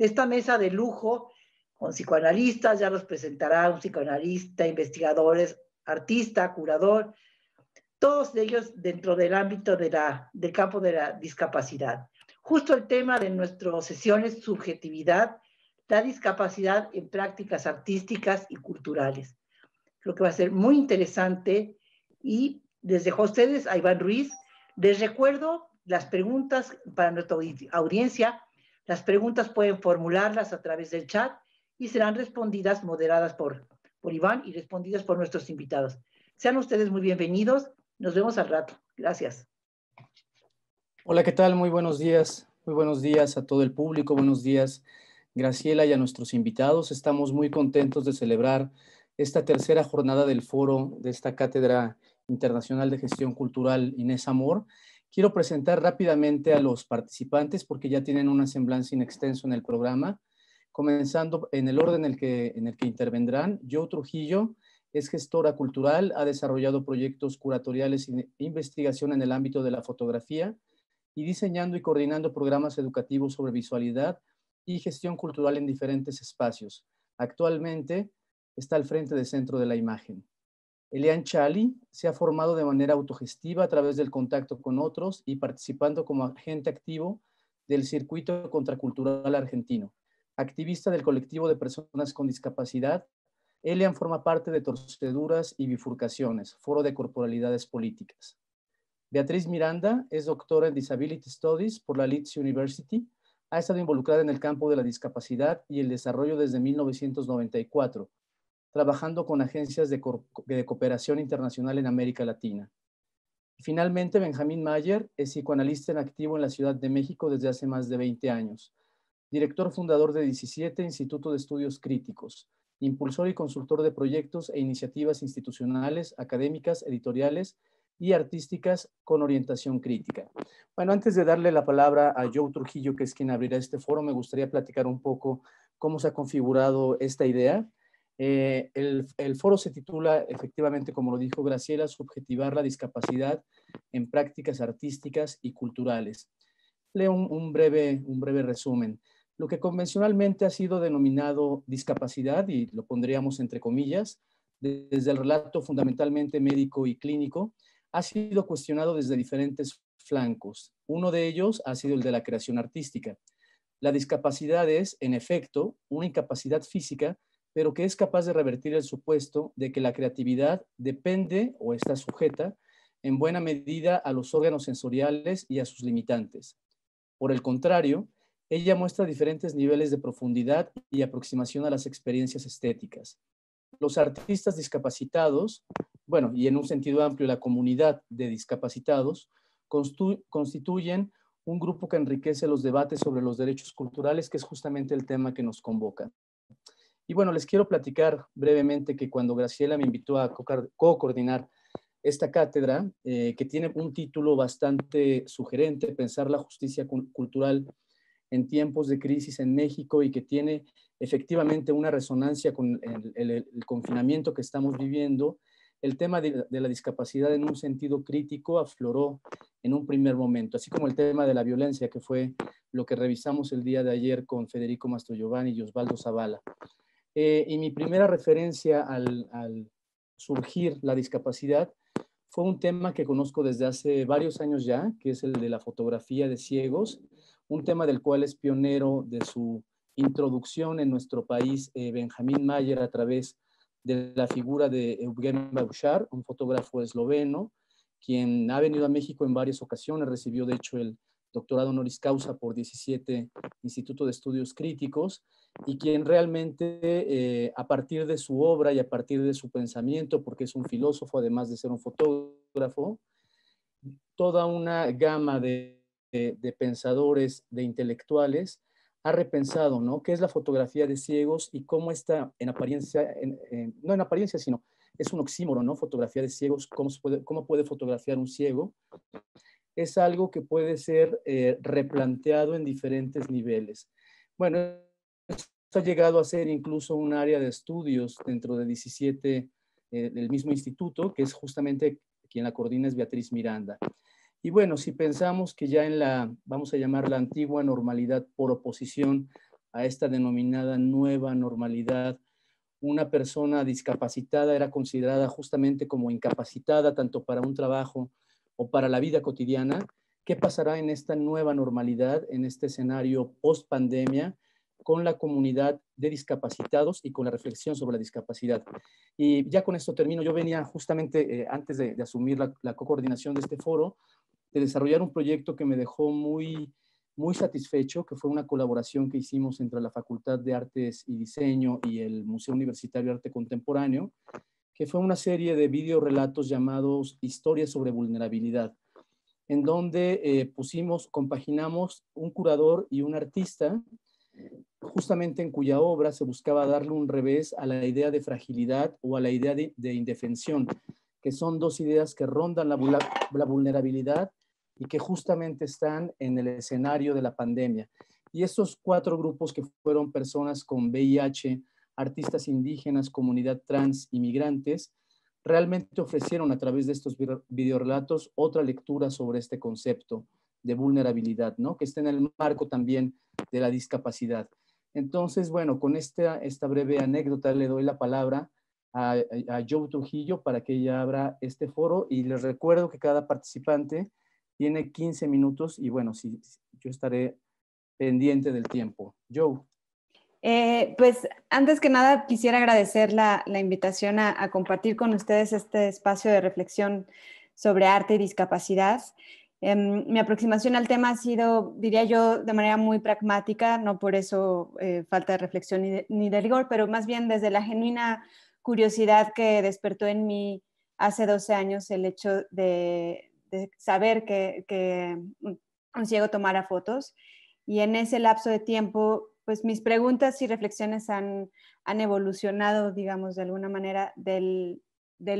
Esta mesa de lujo con psicoanalistas, ya los presentará un psicoanalista, investigadores, artista, curador, todos ellos dentro del ámbito del campo de la discapacidad. Justo el tema de nuestra sesión es subjetividad, la discapacidad en prácticas artísticas y culturales. Creo que va a ser muy interesante y les dejo a ustedes a Iván Ruiz. Les recuerdo las preguntas para nuestra audiencia las preguntas pueden formularlas a través del chat y serán respondidas, moderadas por, Iván y respondidas por nuestros invitados. Sean ustedes muy bienvenidos. Nos vemos al rato. Gracias. Hola, ¿qué tal? Muy buenos días. Muy buenos días a todo el público. Buenos días, Graciela, y a nuestros invitados. Estamos muy contentos de celebrar esta tercera jornada del foro de esta Cátedra Internacional de Gestión Cultural Inés Amor Quiero presentar rápidamente a los participantes porque ya tienen una semblanza inextenso en el programa, comenzando en el orden en el que, intervendrán. Joe Trujillo es gestora cultural, ha desarrollado proyectos curatoriales e investigación en el ámbito de la fotografía y diseñando y coordinando programas educativos sobre visualidad y gestión cultural en diferentes espacios. Actualmente está al frente de Centro de la Imagen. Elian Chali se ha formado de manera autogestiva a través del contacto con otros y participando como agente activo del circuito contracultural argentino. Activista del colectivo de personas con discapacidad, Elian forma parte de Torceduras y Bifurcaciones, Foro de Corporalidades Políticas. Beatriz Miranda es doctora en Disability Studies por la Leeds University. Ha estado involucrada en el campo de la discapacidad y el desarrollo desde 1994 trabajando con agencias de, cooperación internacional en América Latina. Finalmente, Benjamín Mayer es psicoanalista en activo en la Ciudad de México desde hace más de 20 años, director fundador de 17 Instituto de Estudios Críticos, impulsor y consultor de proyectos e iniciativas institucionales, académicas, editoriales y artísticas con orientación crítica. Bueno, antes de darle la palabra a Joe Trujillo, que es quien abrirá este foro, me gustaría platicar un poco cómo se ha configurado esta idea eh, el, foro se titula, efectivamente, como lo dijo Graciela, Subjetivar la discapacidad en prácticas artísticas y culturales. Leo breve, un breve resumen. Lo que convencionalmente ha sido denominado discapacidad, y lo pondríamos entre comillas, desde el relato fundamentalmente médico y clínico, ha sido cuestionado desde diferentes flancos. Uno de ellos ha sido el de la creación artística. La discapacidad es, en efecto, una incapacidad física pero que es capaz de revertir el supuesto de que la creatividad depende o está sujeta en buena medida a los órganos sensoriales y a sus limitantes. Por el contrario, ella muestra diferentes niveles de profundidad y aproximación a las experiencias estéticas. Los artistas discapacitados, bueno, y en un sentido amplio la comunidad de discapacitados, constituyen un grupo que enriquece los debates sobre los derechos culturales, que es justamente el tema que nos convoca. Y bueno, les quiero platicar brevemente que cuando Graciela me invitó a co-coordinar esta cátedra, eh, que tiene un título bastante sugerente, Pensar la justicia cultural en tiempos de crisis en México y que tiene efectivamente una resonancia con el, confinamiento que estamos viviendo, el tema de, la discapacidad en un sentido crítico afloró en un primer momento, así como el tema de la violencia, que fue lo que revisamos el día de ayer con Federico Giovanni y Osvaldo Zavala. Eh, y mi primera referencia al, surgir la discapacidad fue un tema que conozco desde hace varios años ya, que es el de la fotografía de ciegos, un tema del cual es pionero de su introducción en nuestro país eh, Benjamín Mayer a través de la figura de Eugen Bauchar, un fotógrafo esloveno, quien ha venido a México en varias ocasiones, recibió de hecho el doctorado honoris causa por 17 Instituto de Estudios Críticos, y quien realmente eh, a partir de su obra y a partir de su pensamiento, porque es un filósofo además de ser un fotógrafo, toda una gama de, de, pensadores, de intelectuales, ha repensado, ¿no? ¿Qué es la fotografía de ciegos y cómo está en apariencia, no en apariencia, sino es un oxímoro, ¿no? Fotografía de ciegos, ¿cómo, se puede, cómo puede fotografiar un ciego? Es algo que puede ser eh, replanteado en diferentes niveles. Bueno, esto ha llegado a ser incluso un área de estudios dentro de 17 eh, del mismo instituto, que es justamente quien la coordina es Beatriz Miranda. Y bueno, si pensamos que ya en la, vamos a llamar la antigua normalidad por oposición a esta denominada nueva normalidad, una persona discapacitada era considerada justamente como incapacitada tanto para un trabajo o para la vida cotidiana, ¿qué pasará en esta nueva normalidad, en este escenario post pandemia? con la comunidad de discapacitados y con la reflexión sobre la discapacidad. Y ya con esto termino. Yo venía justamente eh, antes de, asumir la, coordinación de este foro, de desarrollar un proyecto que me dejó muy, muy satisfecho, que fue una colaboración que hicimos entre la Facultad de Artes y Diseño y el Museo Universitario de Arte Contemporáneo, que fue una serie de relatos llamados Historias sobre Vulnerabilidad, en donde eh, pusimos, compaginamos un curador y un artista justamente en cuya obra se buscaba darle un revés a la idea de fragilidad o a la idea de, indefensión, que son dos ideas que rondan la, vulnerabilidad y que justamente están en el escenario de la pandemia. Y estos cuatro grupos que fueron personas con VIH, artistas indígenas, comunidad trans, inmigrantes, realmente ofrecieron a través de estos videorelatos otra lectura sobre este concepto de vulnerabilidad, ¿no? que esté en el marco también de la discapacidad. Entonces, bueno, con esta, esta breve anécdota le doy la palabra a, Joe Trujillo para que ella abra este foro y les recuerdo que cada participante tiene 15 minutos y bueno, si yo estaré pendiente del tiempo. Joe. Eh, pues antes que nada quisiera agradecer la, invitación a, compartir con ustedes este espacio de reflexión sobre arte y discapacidad. Em, mi aproximación al tema ha sido, diría yo, de manera muy pragmática, no por eso eh, falta de reflexión ni de, rigor, pero más bien desde la genuina curiosidad que despertó en mí hace 12 años el hecho de, saber que, que, un ciego tomara fotos. Y en ese lapso de tiempo, pues mis preguntas y reflexiones han, evolucionado, digamos, de alguna manera, del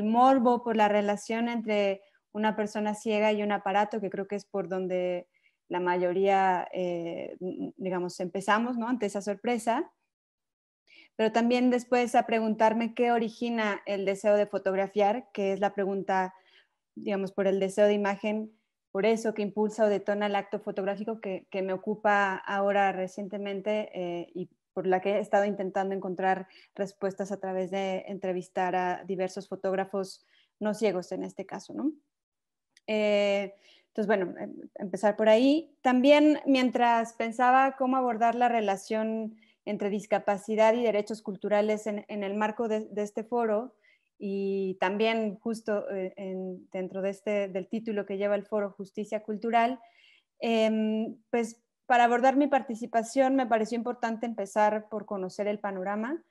morbo por la relación entre una persona ciega y un aparato, que creo que es por donde la mayoría, eh, digamos, empezamos ¿no? ante esa sorpresa. Pero también después a preguntarme qué origina el deseo de fotografiar, que es la pregunta, digamos, por el deseo de imagen, por eso que impulsa o detona el acto fotográfico que, me ocupa ahora recientemente eh, y por la que he estado intentando encontrar respuestas a través de entrevistar a diversos fotógrafos no ciegos en este caso, ¿no? Eh, entonces, bueno, em, empezar por ahí. También mientras pensaba cómo abordar la relación entre discapacidad y derechos culturales en, el marco de, este foro, y también justo eh, dentro de este, del título que lleva el foro, Justicia Cultural, em, pues para abordar mi participación me pareció importante empezar por conocer el panorama,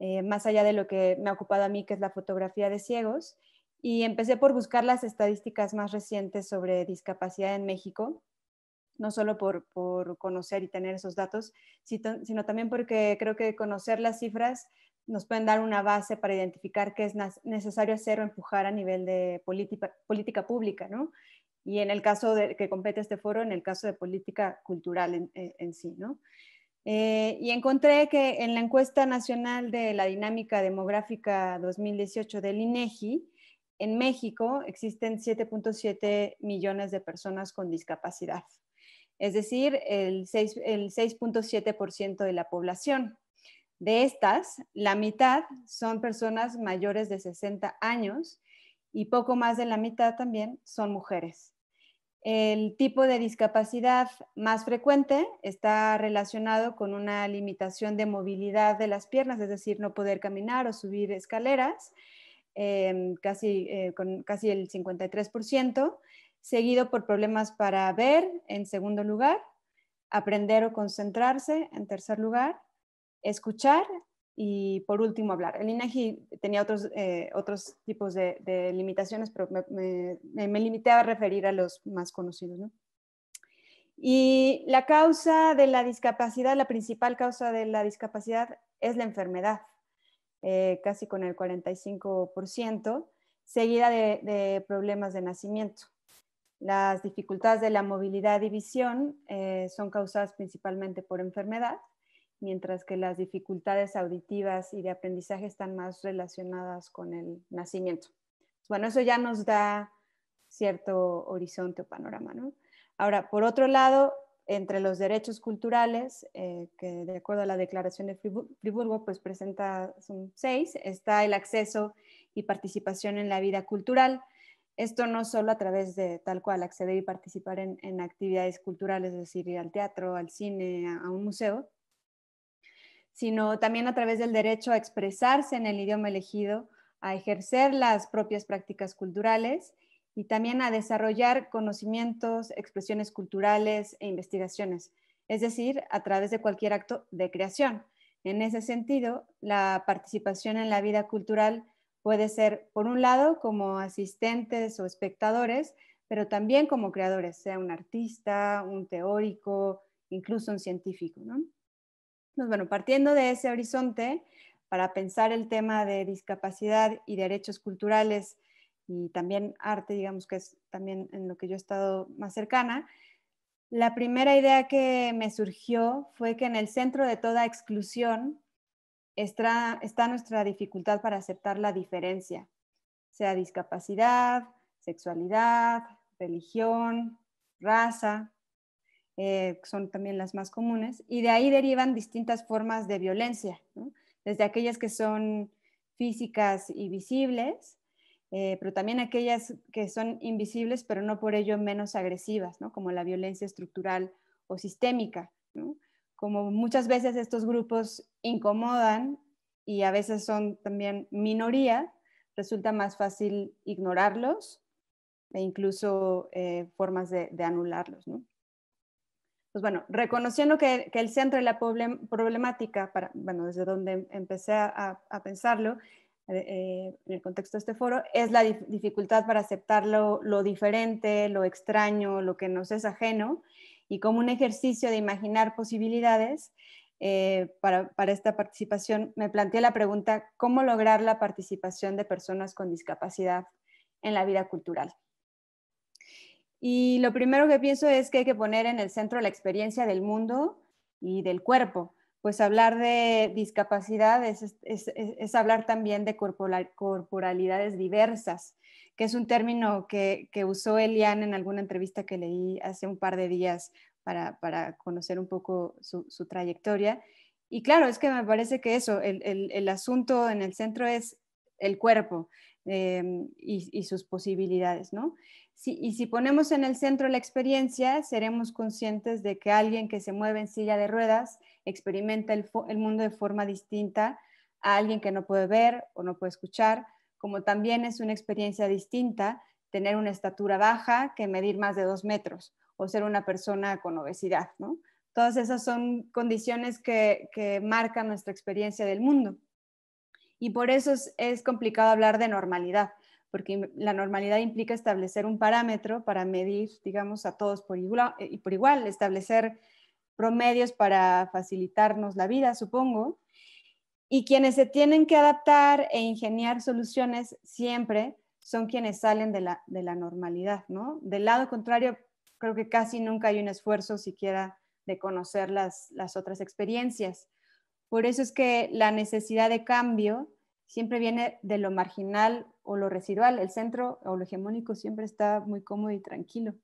eh, más allá de lo que me ha ocupado a mí, que es la fotografía de ciegos y empecé por buscar las estadísticas más recientes sobre discapacidad en México, no solo por, por conocer y tener esos datos, sino también porque creo que conocer las cifras nos pueden dar una base para identificar qué es necesario hacer o empujar a nivel de política, política pública, ¿no? Y en el caso de, que compete este foro, en el caso de política cultural en, eh, sí, ¿no? Eh, y encontré que en la encuesta nacional de la dinámica demográfica 2018 del INEGI, en México existen 7.7 millones de personas con discapacidad, es decir, el 6.7% de la población. De estas, la mitad son personas mayores de 60 años y poco más de la mitad también son mujeres. El tipo de discapacidad más frecuente está relacionado con una limitación de movilidad de las piernas, es decir, no poder caminar o subir escaleras Em, casi, eh, con casi el 53%, seguido por problemas para ver en segundo lugar, aprender o concentrarse en tercer lugar, escuchar y por último hablar. El INAGI e tenía otros, eh, otros tipos de, limitaciones, pero me, limité a referir a los más conocidos. Y la causa de la discapacidad, la principal causa de la discapacidad es la enfermedad. Eh, casi con el 45%, seguida de, problemas de nacimiento. Las dificultades de la movilidad y visión eh, son causadas principalmente por enfermedad, mientras que las dificultades auditivas y de aprendizaje están más relacionadas con el nacimiento. Pues bueno, eso ya nos da cierto horizonte o panorama, Ahora, por otro lado, entre los derechos culturales, eh, que de acuerdo a la Declaración de Friburgo, pues presenta, son seis, está el acceso y participación en la vida cultural. Esto no solo a través de tal cual acceder y participar en, actividades culturales, es decir, ir al teatro, al cine, a un museo, sino también a través del derecho a expresarse en el idioma elegido, a ejercer las propias prácticas culturales y también a desarrollar conocimientos, expresiones culturales e investigaciones, es decir, a través de cualquier acto de creación. En ese sentido, la participación en la vida cultural puede ser, por un lado, como asistentes o espectadores, pero también como creadores, sea un artista, un teórico, incluso un científico. ¿no? Pues bueno, partiendo de ese horizonte, para pensar el tema de discapacidad y derechos culturales y también arte, digamos que es también en lo que yo he estado más cercana, la primera idea que me surgió fue que en el centro de toda exclusión está, nuestra dificultad para aceptar la diferencia, sea discapacidad, sexualidad, religión, raza, eh, son también las más comunes, y de ahí derivan distintas formas de violencia, desde aquellas que son físicas y visibles eh, pero también aquellas que son invisibles, pero no por ello menos agresivas, como la violencia estructural o sistémica. Como muchas veces estos grupos incomodan y a veces son también minoría, resulta más fácil ignorarlos e incluso eh, formas de, anularlos. Pues bueno, reconociendo que, el centro de la problemática, bueno, desde donde empecé a pensarlo, eh, en el contexto de este foro, es la dificultad para aceptar lo, diferente, lo extraño, lo que nos es ajeno, y como un ejercicio de imaginar posibilidades eh, para, para, esta participación, me planteé la pregunta, ¿cómo lograr la participación de personas con discapacidad en la vida cultural? Y lo primero que pienso es que hay que poner en el centro la experiencia del mundo y del cuerpo, pues hablar de discapacidad es, hablar también de corporalidades diversas, que es un término que, usó Elian en alguna entrevista que leí hace un par de días para, conocer un poco su, trayectoria. Y claro, es que me parece que eso, el asunto en el centro es el cuerpo em, y, sus posibilidades, ¿no? y si ponemos en el centro la experiencia, seremos conscientes de que alguien que se mueve en silla de ruedas experimenta el, mundo de forma distinta a alguien que no puede ver o no puede escuchar, como también es una experiencia distinta tener una estatura baja que medir más de dos metros o ser una persona con obesidad, Todas esas son condiciones que marcan nuestra experiencia del mundo. Y por eso es, complicado hablar de normalidad, porque la normalidad implica establecer un parámetro para medir, digamos, a todos por igual, eh, y por igual establecer promedios para facilitarnos la vida, supongo. Y quienes se tienen que adaptar e ingeniar soluciones siempre son quienes salen de la, normalidad, ¿no? Del lado contrario, creo que casi nunca hay un esfuerzo siquiera de conocer las, las otras experiencias. Por eso es que la necesidad de cambio siempre viene de lo marginal o lo residual. El centro o lo hegemónico siempre está muy cómodo y tranquilo.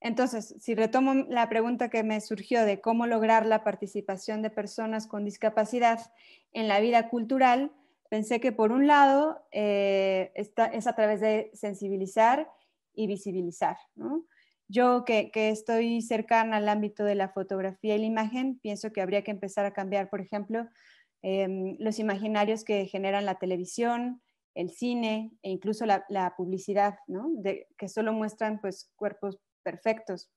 Entonces, si retomo la pregunta que me surgió de cómo lograr la participación de personas con discapacidad en la vida cultural, pensé que por un lado eh, es a través de sensibilizar y visibilizar. Yo que, estoy cercana al ámbito de la fotografía y la imagen, pienso que habría que empezar a cambiar, por ejemplo, em, los imaginarios que generan la televisión, el cine e incluso la, publicidad, que solo muestran pues, cuerpos perfectos.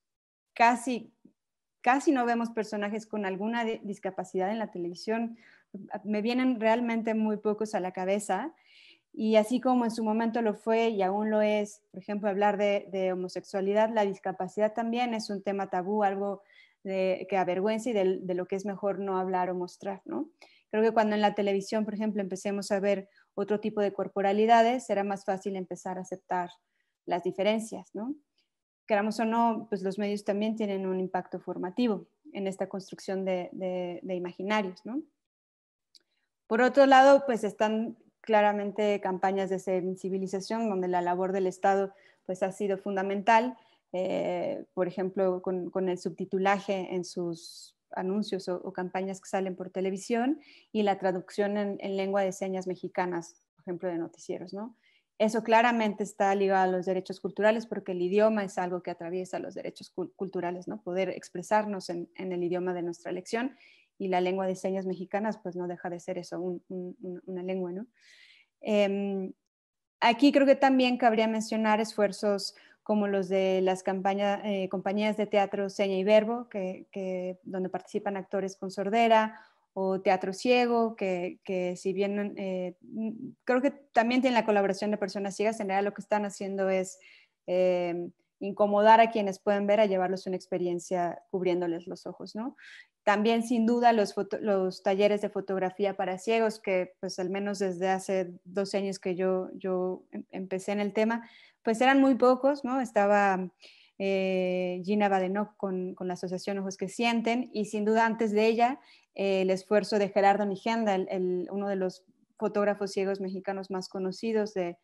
casi no vemos personajes con alguna discapacidad en la televisión. Me vienen realmente muy pocos a la cabeza y así como en su momento lo fue y aún lo es, por ejemplo, hablar de, homosexualidad, la discapacidad también es un tema tabú, algo que avergüenza y de, lo que es mejor no hablar o mostrar, ¿no? Creo que cuando en la televisión, por ejemplo, empecemos a ver otro tipo de corporalidades, será más fácil empezar a aceptar las diferencias, ¿no? Queramos o no, pues los medios también tienen un impacto formativo en esta construcción de, de imaginarios, ¿no? Por otro lado, pues están claramente campañas de sensibilización donde la labor del Estado pues, ha sido fundamental, eh, por ejemplo, con, el subtitulaje en sus anuncios o, campañas que salen por televisión y la traducción en, lengua de señas mexicanas, por ejemplo, de noticieros. Eso claramente está ligado a los derechos culturales porque el idioma es algo que atraviesa los derechos culturales, ¿no? poder expresarnos en el idioma de nuestra elección y la lengua de señas mexicanas pues no deja de ser eso, una lengua, ¿no? Em, aquí creo que también cabría mencionar esfuerzos como los de las eh, compañías de teatro Seña y Verbo, que, donde participan actores con sordera, o Teatro Ciego, que, si bien eh, creo que también tienen la colaboración de personas ciegas, en realidad lo que están haciendo es eh, incomodar a quienes pueden ver a llevarlos una experiencia cubriéndoles los ojos, ¿no? También, sin duda, los, talleres de fotografía para ciegos, que pues al menos desde hace dos años que yo, em, empecé en el tema, pues eran muy pocos, ¿no? Estaba eh, Gina Badenoch con, con, la Asociación Ojos que Sienten y sin duda antes de ella eh, el esfuerzo de Gerardo Nigenda, uno de los fotógrafos ciegos mexicanos más conocidos de,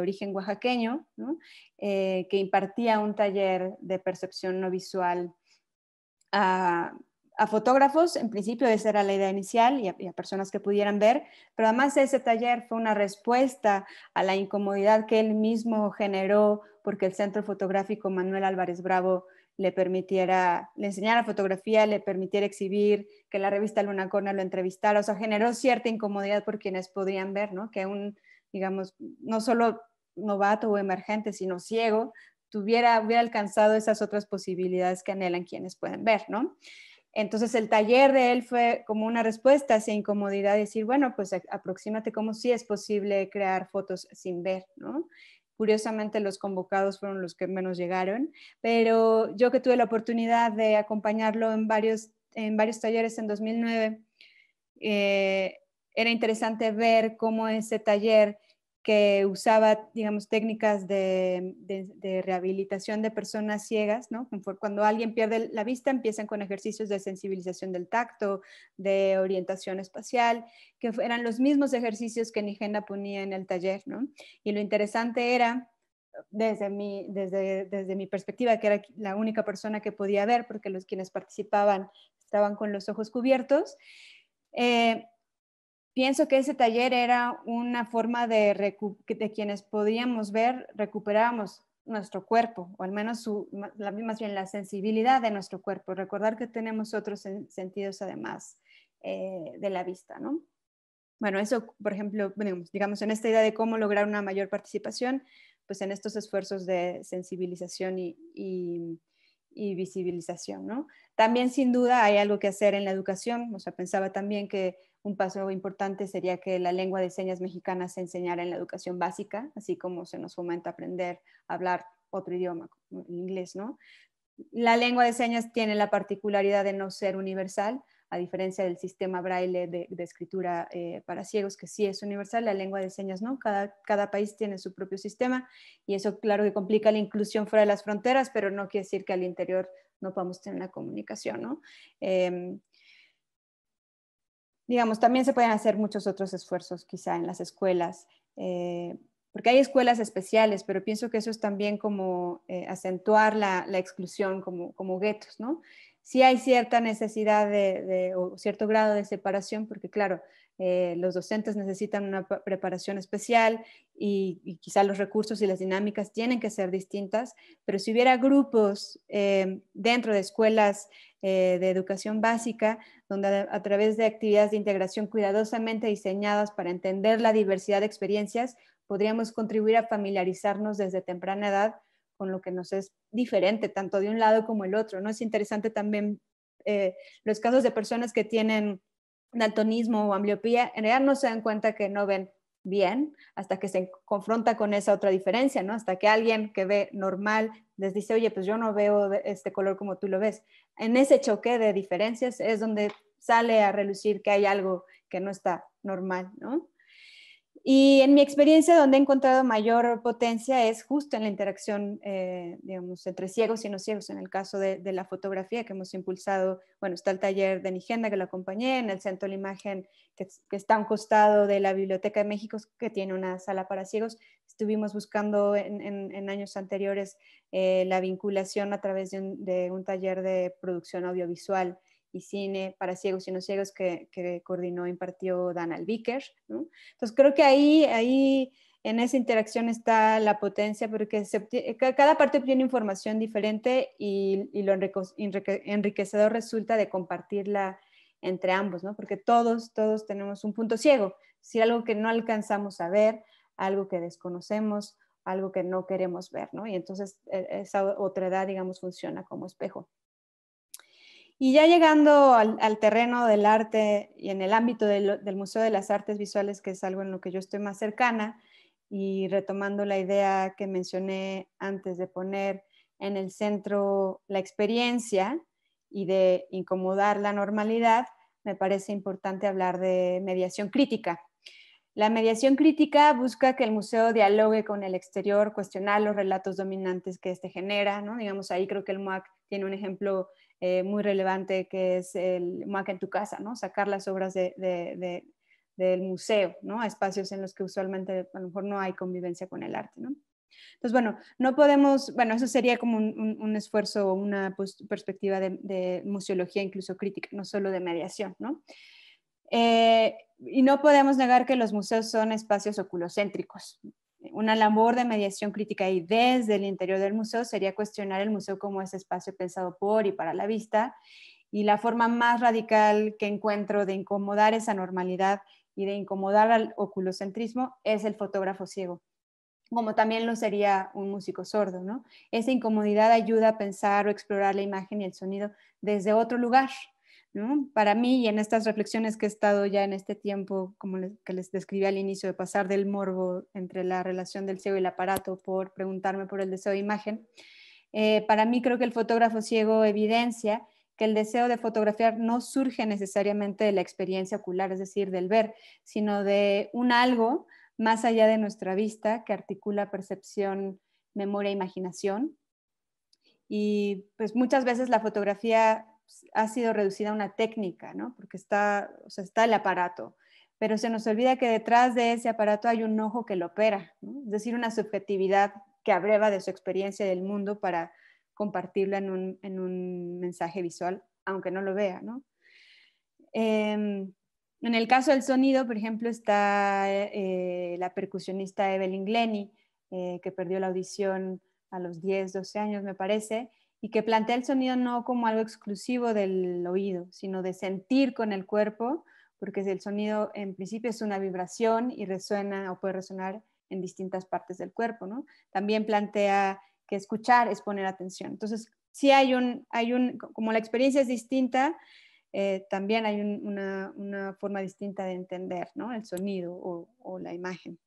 origen oaxaqueño, eh, que impartía un taller de percepción no visual a, fotógrafos, en principio esa era la idea inicial, y a, personas que pudieran ver, pero además ese taller fue una respuesta a la incomodidad que él mismo generó porque el Centro Fotográfico Manuel Álvarez Bravo le permitiera, le enseñara fotografía, le permitiera exhibir, que la revista Luna Corner lo entrevistara, o sea, generó cierta incomodidad por quienes podrían ver, ¿no? Que un, digamos, no solo novato o emergente, sino ciego, tuviera, hubiera alcanzado esas otras posibilidades que anhelan quienes pueden ver, ¿no? Entonces el taller de él fue como una respuesta a esa incomodidad, de decir, bueno, pues aproxímate como si es posible crear fotos sin ver, ¿no? Curiosamente los convocados fueron los que menos llegaron, pero yo que tuve la oportunidad de acompañarlo en varios, en varios talleres en 2009, eh, era interesante ver cómo ese taller que usaba, digamos, técnicas de, rehabilitación de personas ciegas, ¿no? Cuando alguien pierde la vista, empiezan con ejercicios de sensibilización del tacto, de orientación espacial, que eran los mismos ejercicios que Nigena ponía en el taller, ¿no? Y lo interesante era desde mi, desde, desde mi perspectiva, que era la única persona que podía ver, porque los quienes participaban estaban con los ojos cubiertos, eh, Pienso que ese taller era una forma de, quienes podíamos ver, recuperábamos nuestro cuerpo, o al menos la, más bien la sensibilidad de nuestro cuerpo, recordar que tenemos otros sentidos además eh, de la vista, ¿no? Bueno, eso, por ejemplo, digamos, en esta idea de cómo lograr una mayor participación, pues en estos esfuerzos de sensibilización y, y visibilización, ¿no? También, sin duda, hay algo que hacer en la educación, o sea, pensaba también que un paso importante sería que la lengua de señas mexicana se enseñara en la educación básica, así como se nos fomenta aprender a hablar otro idioma, el inglés, ¿no? La lengua de señas tiene la particularidad de no ser universal, a diferencia del sistema braille de, escritura eh, para ciegos, que sí es universal, la lengua de señas no, cada, cada país tiene su propio sistema y eso claro que complica la inclusión fuera de las fronteras, pero no quiere decir que al interior no podamos tener una comunicación. ¿no? Em, digamos, también se pueden hacer muchos otros esfuerzos quizá en las escuelas, eh, porque hay escuelas especiales, pero pienso que eso es también como eh, acentuar la, exclusión como, guetos, ¿no? Sí hay cierta necesidad de, o cierto grado de separación, porque claro, eh, los docentes necesitan una preparación especial y, quizá los recursos y las dinámicas tienen que ser distintas, pero si hubiera grupos dentro de escuelas eh, de educación básica, donde a, través de actividades de integración cuidadosamente diseñadas para entender la diversidad de experiencias, podríamos contribuir a familiarizarnos desde temprana edad con lo que nos es diferente, tanto de un lado como el otro. ¿no? Es interesante también eh, los casos de personas que tienen daltonismo o ambliopía, en realidad no se dan cuenta que no ven bien hasta que se confronta con esa otra diferencia, ¿no? Hasta que alguien que ve normal les dice, oye, pues yo no veo este color como tú lo ves. En ese choque de diferencias es donde sale a relucir que hay algo que no está normal, ¿no? Y en mi experiencia donde he encontrado mayor potencia es justo en la interacción, eh, digamos, entre ciegos y no ciegos. En el caso de, la fotografía que hemos impulsado, bueno, está el taller de Nigenda que lo acompañé, en el Centro de la Imagen que, está a un costado de la Biblioteca de México que tiene una sala para ciegos. Estuvimos buscando en, años anteriores eh, la vinculación a través de un taller de producción audiovisual y cine para ciegos y no ciegos que, que coordinó, impartió Dan Albiker. Entonces creo que ahí, ahí en esa interacción está la potencia porque cada parte obtiene información diferente y, lo enriquecedor resulta de compartirla entre ambos, Porque todos, todos tenemos un punto ciego, si algo que no alcanzamos a ver, algo que desconocemos, algo que no queremos ver, Y entonces e, esa otra edad, digamos, funciona como espejo. Y ya llegando al, terreno del arte y en el ámbito del, Museo de las Artes Visuales, que es algo en lo que yo estoy más cercana, y retomando la idea que mencioné antes de poner en el centro la experiencia y de incomodar la normalidad, me parece importante hablar de mediación crítica. La mediación crítica busca que el museo dialogue con el exterior, cuestionar los relatos dominantes que este genera, ¿no? Digamos, ahí creo que el MUAC tiene un ejemplo eh, muy relevante que es el Mac en tu casa, ¿no? Sacar las obras del museo, ¿no? A espacios en los que usualmente a lo mejor no hay convivencia con el arte, ¿no? Entonces, bueno, no podemos, bueno, eso sería como un, esfuerzo o una pues, perspectiva de, museología incluso crítica, no solo de mediación, ¿no? Eh, y no podemos negar que los museos son espacios oculocéntricos, una labor de mediación crítica y desde el interior del museo sería cuestionar el museo como ese espacio pensado por y para la vista. Y la forma más radical que encuentro de incomodar esa normalidad y de incomodar al oculocentrismo es el fotógrafo ciego, como también lo sería un músico sordo. ¿no? Esa incomodidad ayuda a pensar o explorar la imagen y el sonido desde otro lugar, para mí y en estas reflexiones que he estado ya en este tiempo, como les, que les describí al inicio, de pasar del morbo entre la relación del ciego y el aparato por preguntarme por el deseo de imagen, eh, para mí creo que el fotógrafo ciego evidencia que el deseo de fotografiar no surge necesariamente de la experiencia ocular, es decir, del ver, sino de un algo más allá de nuestra vista que articula percepción, memoria, e imaginación. Y pues muchas veces la fotografía ha sido reducida a una técnica, ¿no? Porque está, el aparato, pero se nos olvida que detrás de ese aparato hay un ojo que lo opera, es decir, una subjetividad que abreva de su experiencia del mundo para compartirla en un, mensaje visual, aunque no lo vea, em, en el caso del sonido, por ejemplo, está eh, la percusionista Evelyn Glennie, eh, que perdió la audición a los 10, 12 años, me parece, y que plantea el sonido no como algo exclusivo del oído, sino de sentir con el cuerpo, porque el sonido en principio es una vibración y resuena o puede resonar en distintas partes del cuerpo, ¿no? También plantea que escuchar es poner atención. Entonces, sí hay un, hay un como la experiencia es distinta, eh, también hay una, una, forma distinta de entender ¿no? el sonido o, la imagen.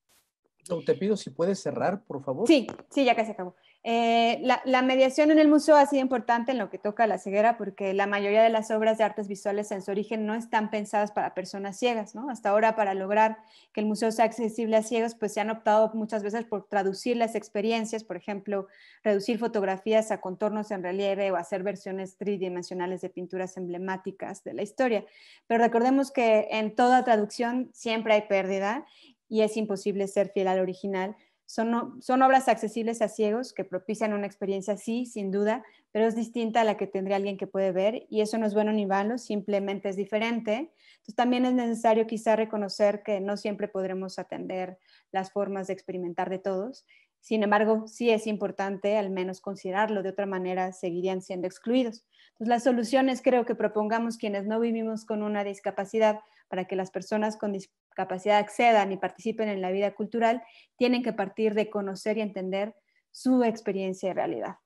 te pido si puedes cerrar, por favor. Sí, sí, ya casi acabó. Eh, la, mediación en el museo ha sido importante en lo que toca a la ceguera porque la mayoría de las obras de artes visuales en su origen no están pensadas para personas ciegas, ¿no? Hasta ahora para lograr que el museo sea accesible a ciegos, pues se han optado muchas veces por traducir las experiencias, por ejemplo, reducir fotografías a contornos en relieve o hacer versiones tridimensionales de pinturas emblemáticas de la historia. Pero recordemos que en toda traducción siempre hay pérdida y es imposible ser fiel al original, son, obras accesibles a ciegos que propician una experiencia, sí, sin duda, pero es distinta a la que tendría alguien que puede ver y eso no es bueno ni malo, simplemente es diferente. Entonces también es necesario quizá reconocer que no siempre podremos atender las formas de experimentar de todos. Sin embargo, sí es importante al menos considerarlo, de otra manera seguirían siendo excluidos. Entonces las soluciones creo que propongamos quienes no vivimos con una discapacidad para que las personas con discapacidad accedan y participen en la vida cultural, tienen que partir de conocer y entender su experiencia y realidad.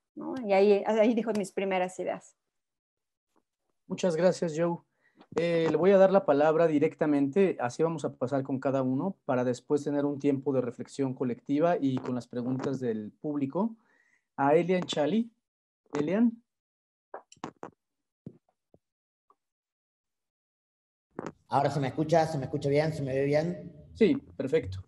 Y ahí, ahí dijo mis primeras ideas. Muchas gracias, Joe. Eh, le voy a dar la palabra directamente, así vamos a pasar con cada uno para después tener un tiempo de reflexión colectiva y con las preguntas del público. A Elian Chali. Elian. Ahora se me escucha, se me escucha bien, se me ve bien. Sí, perfecto.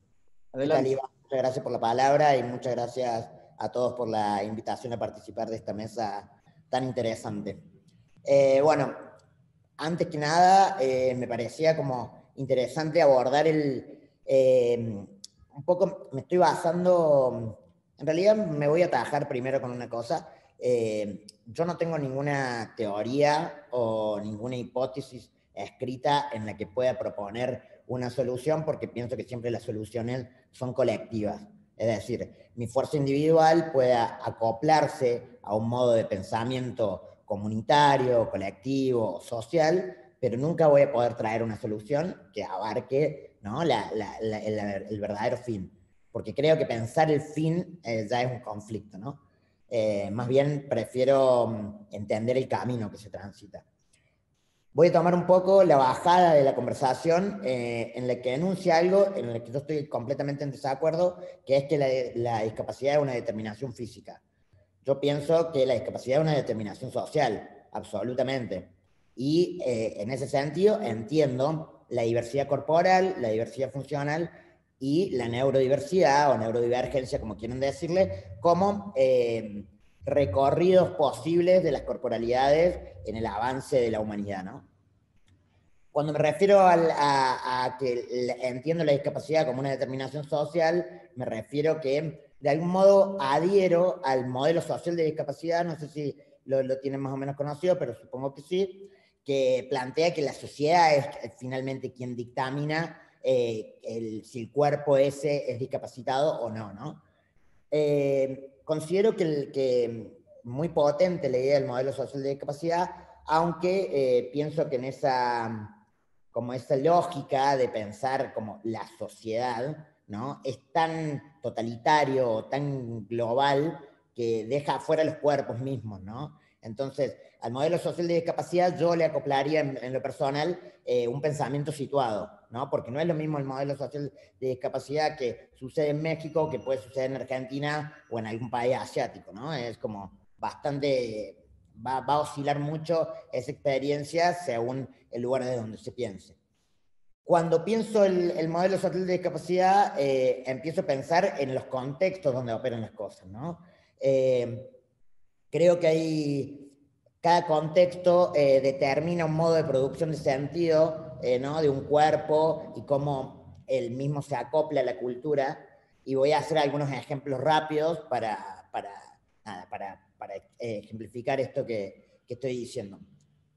Adelante. Muchas gracias por la palabra y muchas gracias a todos por la invitación a participar de esta mesa tan interesante. Eh, bueno, antes que nada, eh, me parecía como interesante abordar el... Eh, un poco me estoy basando, en realidad me voy a atajar primero con una cosa. yo no tengo ninguna teoría o ninguna hipótesis escrita en la que pueda proponer una solución, porque pienso que siempre las soluciones son colectivas. Es decir, mi fuerza individual pueda acoplarse a un modo de pensamiento comunitario, colectivo, social, pero nunca voy a poder traer una solución que abarque ¿no? el, verdadero fin. Porque creo que pensar el fin eh, ya es un conflicto, ¿no? Eh, más bien prefiero mm, entender el camino que se transita voy a tomar un poco la bajada de la conversación eh, en la que enuncia algo en el que yo estoy completamente en desacuerdo, que es que la, discapacidad es una determinación física. Yo pienso que la discapacidad es una determinación social, absolutamente. Y eh, en ese sentido entiendo la diversidad corporal, la diversidad funcional y la neurodiversidad o neurodivergencia, como quieren decirle, como... Eh, recorridos posibles de las corporalidades en el avance de la humanidad, ¿no? Cuando me refiero a, que entiendo la discapacidad como una determinación social, me refiero que de algún modo adhiero al modelo social de discapacidad, no sé si lo, tienen más o menos conocido, pero supongo que sí, que plantea que la sociedad es finalmente quien dictamina eh, si el cuerpo ese es discapacitado o no, ¿no? Eh, considero que, el, que, muy potente la idea del modelo social de discapacidad, aunque eh, pienso que en esa como esa lógica de pensar como la sociedad, ¿no? Es tan totalitario tan global que deja fuera los cuerpos mismos, ¿no? Entonces, al modelo social de discapacidad yo le acoplaría en, lo personal eh, un pensamiento situado, ¿no? Porque no es lo mismo el modelo social de discapacidad que sucede en México que puede suceder en Argentina o en algún país asiático, ¿no? Es como bastante va, a oscilar mucho esa experiencia según el lugar de donde se piense. Cuando pienso el, el modelo social de discapacidad, eh, empiezo a pensar en los contextos donde operan las cosas, ¿no? Eh, creo que hay, cada contexto eh, determina un modo de producción de sentido, ¿no? De un cuerpo y cómo el mismo se acopla a la cultura. Y voy a hacer algunos ejemplos rápidos para, para para eh, ejemplificar esto que, estoy diciendo.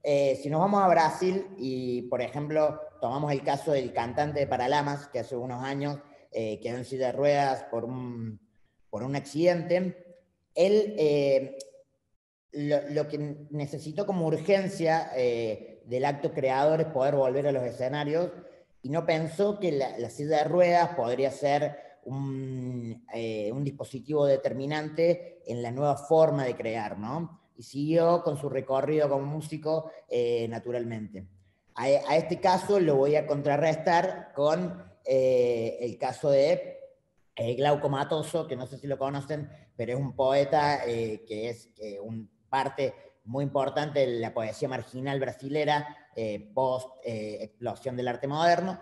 Eh, si nos vamos a Brasil y, por ejemplo, tomamos el caso del cantante de Paralamas, que hace unos años eh, quedó en silla de ruedas por un, accidente, él lo, que necesitó como urgencia del acto creador es poder volver a los escenarios y no pensó que la silla de ruedas podría ser eh, un, dispositivo determinante en la nueva forma de crear, ¿no? Y siguió con su recorrido como músico eh, naturalmente. A, este caso lo voy a contrarrestar con eh, el caso de Glauco Matoso, que no sé si lo conocen, pero es un poeta que es un parte muy importante de la poesía marginal brasilera, post-explosión del arte moderno,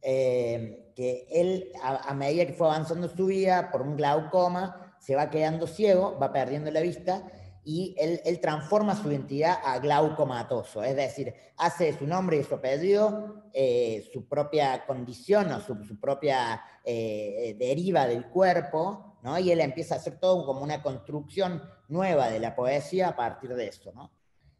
eh, que él, a, medida que fue avanzando su vida por un glaucoma, se va quedando ciego, va perdiendo la vista y él, transforma su identidad a glaucomatoso, es decir, hace de su nombre y su apellido eh, su propia condición o su, propia eh, deriva del cuerpo, ¿no? Y él empieza a hacer todo como una construcción nueva de la poesía a partir de eso,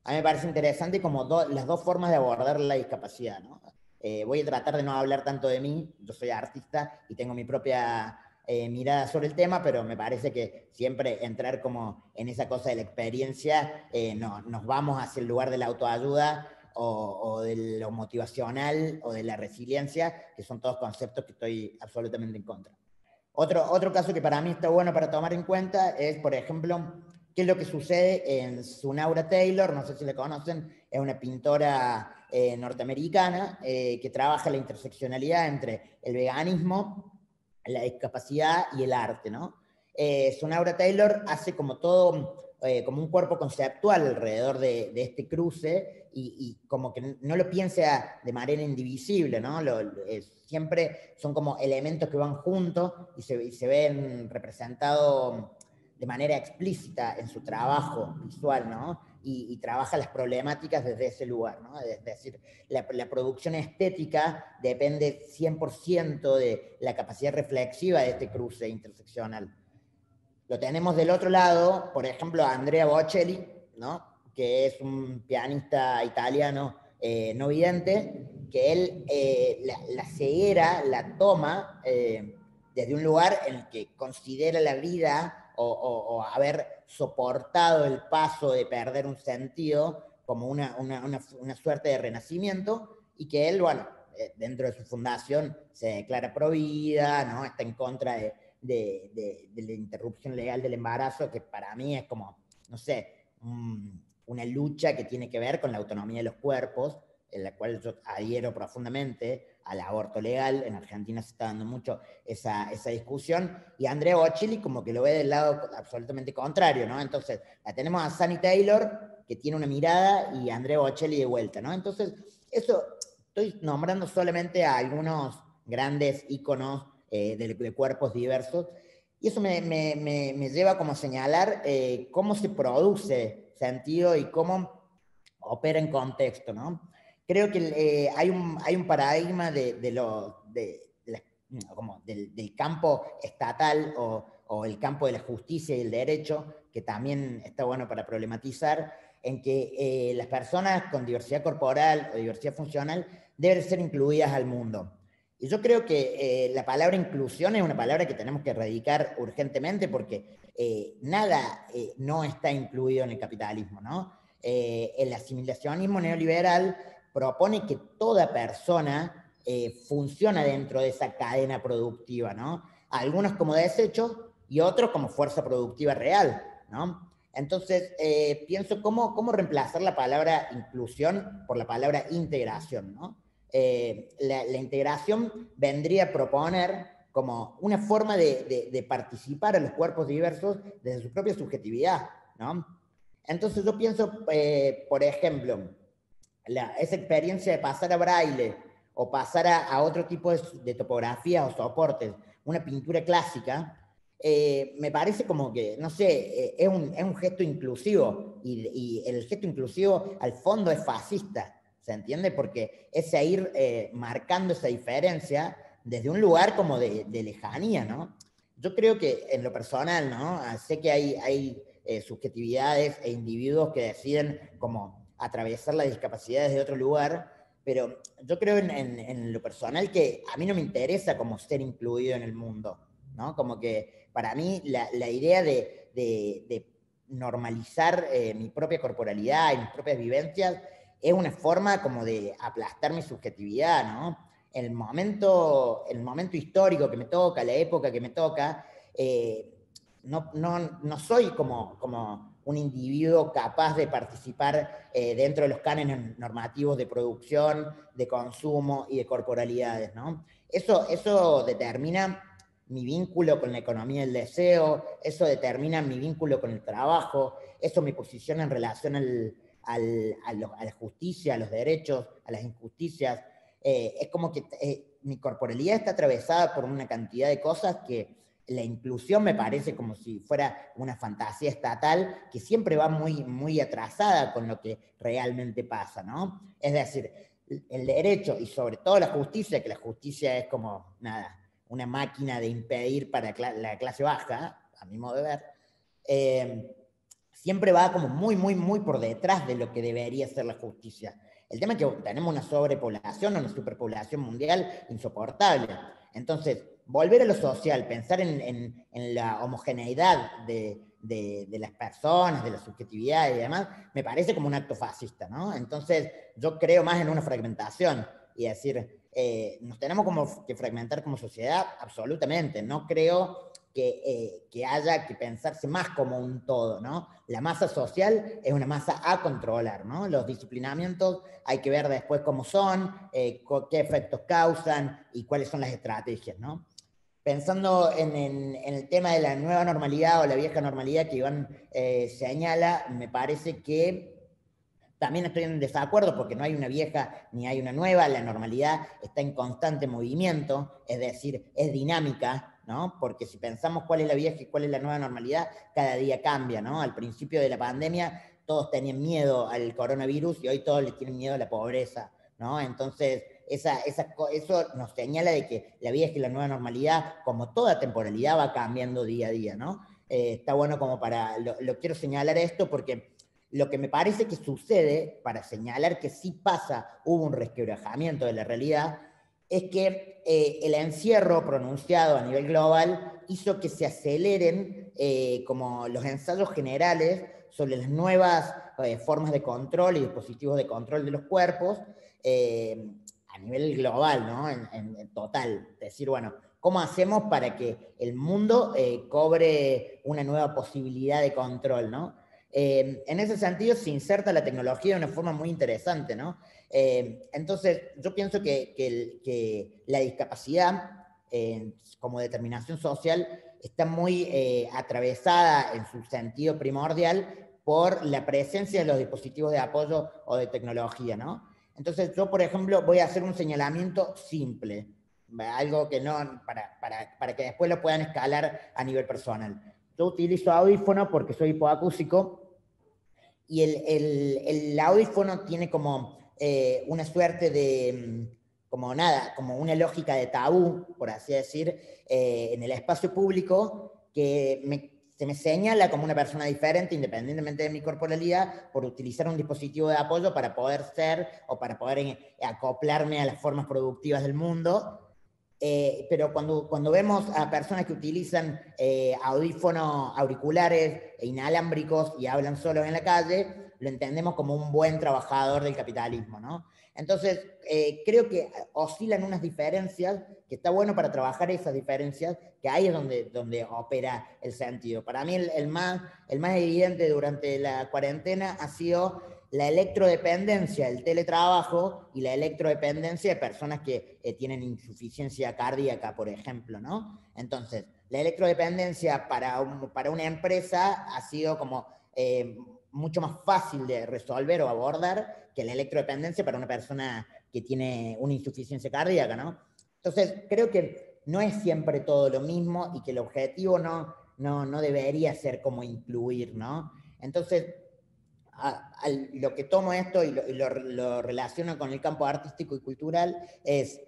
A mí me parece interesante como las dos formas de abordar la discapacidad, ¿no? Eh, voy a tratar de no hablar tanto de mí, yo soy artista y tengo mi propia eh, mirada sobre el tema, pero me parece que siempre entrar como en esa cosa de la experiencia, eh, nos vamos hacia el lugar de la autoayuda o, de lo motivacional o de la resiliencia, que son todos conceptos que estoy absolutamente en contra. Otro, otro caso que para mí está bueno para tomar en cuenta es, por ejemplo, qué es lo que sucede en Sunaura Taylor, no sé si la conocen, es una pintora eh, norteamericana eh, que trabaja la interseccionalidad entre el veganismo, la discapacidad y el arte, ¿no? Eh, Sonaura Taylor hace como todo, como un cuerpo conceptual alrededor de, este cruce y, como que no lo piensa de manera indivisible, ¿no? siempre son como elementos que van juntos y se, ven representados de manera explícita en su trabajo visual, y, trabaja las problemáticas desde ese lugar, ¿no? Es decir, la, producción estética depende 100% de la capacidad reflexiva de este cruce interseccional. Lo tenemos del otro lado, por ejemplo, Andrea Bocelli, ¿no? que es un pianista italiano eh, no vidente, que él eh, la, ceguera la toma eh, desde un lugar en el que considera la vida o, haber soportado el paso de perder un sentido como una, suerte de renacimiento y que él, bueno, eh, dentro de su fundación se declara prohibida, ¿no? está en contra de, la interrupción legal del embarazo, que para mí es como, no sé, una lucha que tiene que ver con la autonomía de los cuerpos, en la cual yo adhiero profundamente, al aborto legal, en Argentina se está dando mucho esa, esa discusión, y Andrea Bocelli como que lo ve del lado absolutamente contrario, ¿no? Entonces, la tenemos a Sunny Taylor, que tiene una mirada, y Andrea Bocelli de vuelta, ¿no? Entonces, eso, estoy nombrando solamente a algunos grandes íconos eh, de, cuerpos diversos, y eso me, me, me, lleva como a señalar eh, cómo se produce sentido y cómo opera en contexto, ¿no? creo que eh, hay, un, hay un paradigma de, de lo, de, del, campo estatal o, o, el campo de la justicia y el derecho, que también está bueno para problematizar, en que eh, las personas con diversidad corporal o diversidad funcional deben ser incluidas al mundo. Y yo creo que eh, la palabra inclusión es una palabra que tenemos que erradicar urgentemente porque nada no está incluido en el capitalismo, ¿no? el asimilacionismo neoliberal propone que toda persona eh, funciona dentro de esa cadena productiva, ¿no? Algunos como desechos y otros como fuerza productiva real, ¿no? Entonces, eh, pienso cómo, reemplazar la palabra inclusión por la palabra integración, ¿no? Eh, la, integración vendría a proponer como una forma de, participar en los cuerpos diversos desde su propia subjetividad, ¿no? Entonces yo pienso, por ejemplo, esa experiencia de pasar a braille o pasar a, otro tipo de, topografía topografías o soportes, una pintura clásica, eh, me parece como que, no sé, eh, es, un, gesto inclusivo y, el gesto inclusivo al fondo es fascista, ¿se entiende? Porque es ir eh, marcando esa diferencia desde un lugar como de, lejanía, ¿no? Yo creo que en lo personal, ¿no? Ah, sé que hay, hay subjetividades e individuos que deciden como atravesar la discapacidad desde otro lugar, pero yo creo en, lo personal que a mí no me interesa como ser incluido en el mundo, ¿no? Como que para mí la, idea de, normalizar eh, mi propia corporalidad y mis propias vivencias es una forma como de aplastar mi subjetividad, ¿no? El momento, el momento histórico que me toca, la época que me toca, eh, no, no, no soy como, como un individuo capaz de participar eh, dentro de los cánones normativos de producción, de consumo y de corporalidades. ¿no? Eso, eso determina mi vínculo con la economía del deseo, eso determina mi vínculo con el trabajo, eso me posiciona en relación a, la justicia, a los derechos, a las injusticias. Eh, es como que eh, mi corporalidad está atravesada por una cantidad de cosas que la inclusión me parece como si fuera una fantasía estatal que siempre va muy, muy atrasada con lo que realmente pasa, ¿no? Es decir, el derecho y sobre todo la justicia, que la justicia es como, nada, una máquina de impedir para la clase baja, a mi modo de ver, eh, siempre va como muy, muy, muy por detrás de lo que debería ser la justicia. El tema es que tenemos una sobrepoblación, una superpoblación mundial insoportable. Entonces, volver a lo social, pensar en, la homogeneidad de, las personas, de la subjetividad y demás, me parece como un acto fascista, ¿no? Entonces yo creo más en una fragmentación y decir, eh, nos tenemos como que fragmentar como sociedad, absolutamente, no creo eh, que, haya que pensarse más como un todo, ¿no? La masa social es una masa a controlar, ¿no? Los disciplinamientos hay que ver después cómo son, eh, qué efectos causan y cuáles son las estrategias, ¿no? pensando en, el tema de la nueva normalidad o la vieja normalidad que Iván eh, señala, me parece que también estoy en desacuerdo porque no hay una vieja ni hay una nueva, la normalidad está en constante movimiento, es decir, es dinámica, ¿no? Porque si pensamos cuál es la vieja y cuál es la nueva normalidad, cada día cambia, ¿no? Al principio de la pandemia todos tenían miedo al coronavirus y hoy todos les tienen miedo a la pobreza, ¿no? Entonces, esa, eso nos señala de que la vida es que la nueva normalidad, como toda temporalidad, va cambiando día a día, ¿no? Eh, está bueno como para, lo, quiero señalar esto porque lo que me parece que sucede, para señalar que sí pasa, hubo un resquebrajamiento de la realidad, es que eh, el encierro pronunciado a nivel global hizo que se aceleren eh, como los ensayos generales sobre las nuevas formas de control y dispositivos de control de los cuerpos, a nivel global, ¿no? En, total. Es total, decir, bueno, ¿cómo hacemos para que el mundo eh, cobre una nueva posibilidad de control, ¿no? Eh, en ese sentido se inserta la tecnología de una forma muy interesante, ¿no? Eh, entonces, yo pienso que, que la discapacidad como determinación social está muy atravesada en su sentido primordial por la presencia de los dispositivos de apoyo o de tecnología, ¿no? Entonces yo, por ejemplo, voy a hacer un señalamiento simple, algo que no, para, para, que después lo puedan escalar a nivel personal. Yo utilizo audífono porque soy hipoacúsico y el, audífono tiene como eh, una suerte de, mm, como nada, como una lógica de tabú, por así decir, eh, en el espacio público, que me se me señala como una persona diferente, independientemente de mi corporalidad, por utilizar un dispositivo de apoyo para poder ser o para poder eh, acoplarme a las formas productivas del mundo. Eh, pero cuando, cuando vemos a personas que utilizan eh, audífonos auriculares e inalámbricos y hablan solo en la calle, lo entendemos como un buen trabajador del capitalismo, ¿no? Entonces, eh, creo que eh, oscilan unas diferencias, que está bueno para trabajar esas diferencias, que ahí es donde, donde opera el sentido. Para mí el, más, el más evidente durante la cuarentena ha sido la electrodependencia, el teletrabajo y la electrodependencia de personas que eh, tienen insuficiencia cardíaca, por ejemplo, ¿no? Entonces, la electrodependencia para, para una empresa ha sido como mucho más fácil de resolver o abordar que la electrodependencia para una persona que tiene una insuficiencia cardíaca, ¿no? Entonces, creo que no es siempre todo lo mismo y que el objetivo no, no, debería ser como incluir, ¿no? Entonces, lo que tomo esto y, lo, relaciono con el campo artístico y cultural es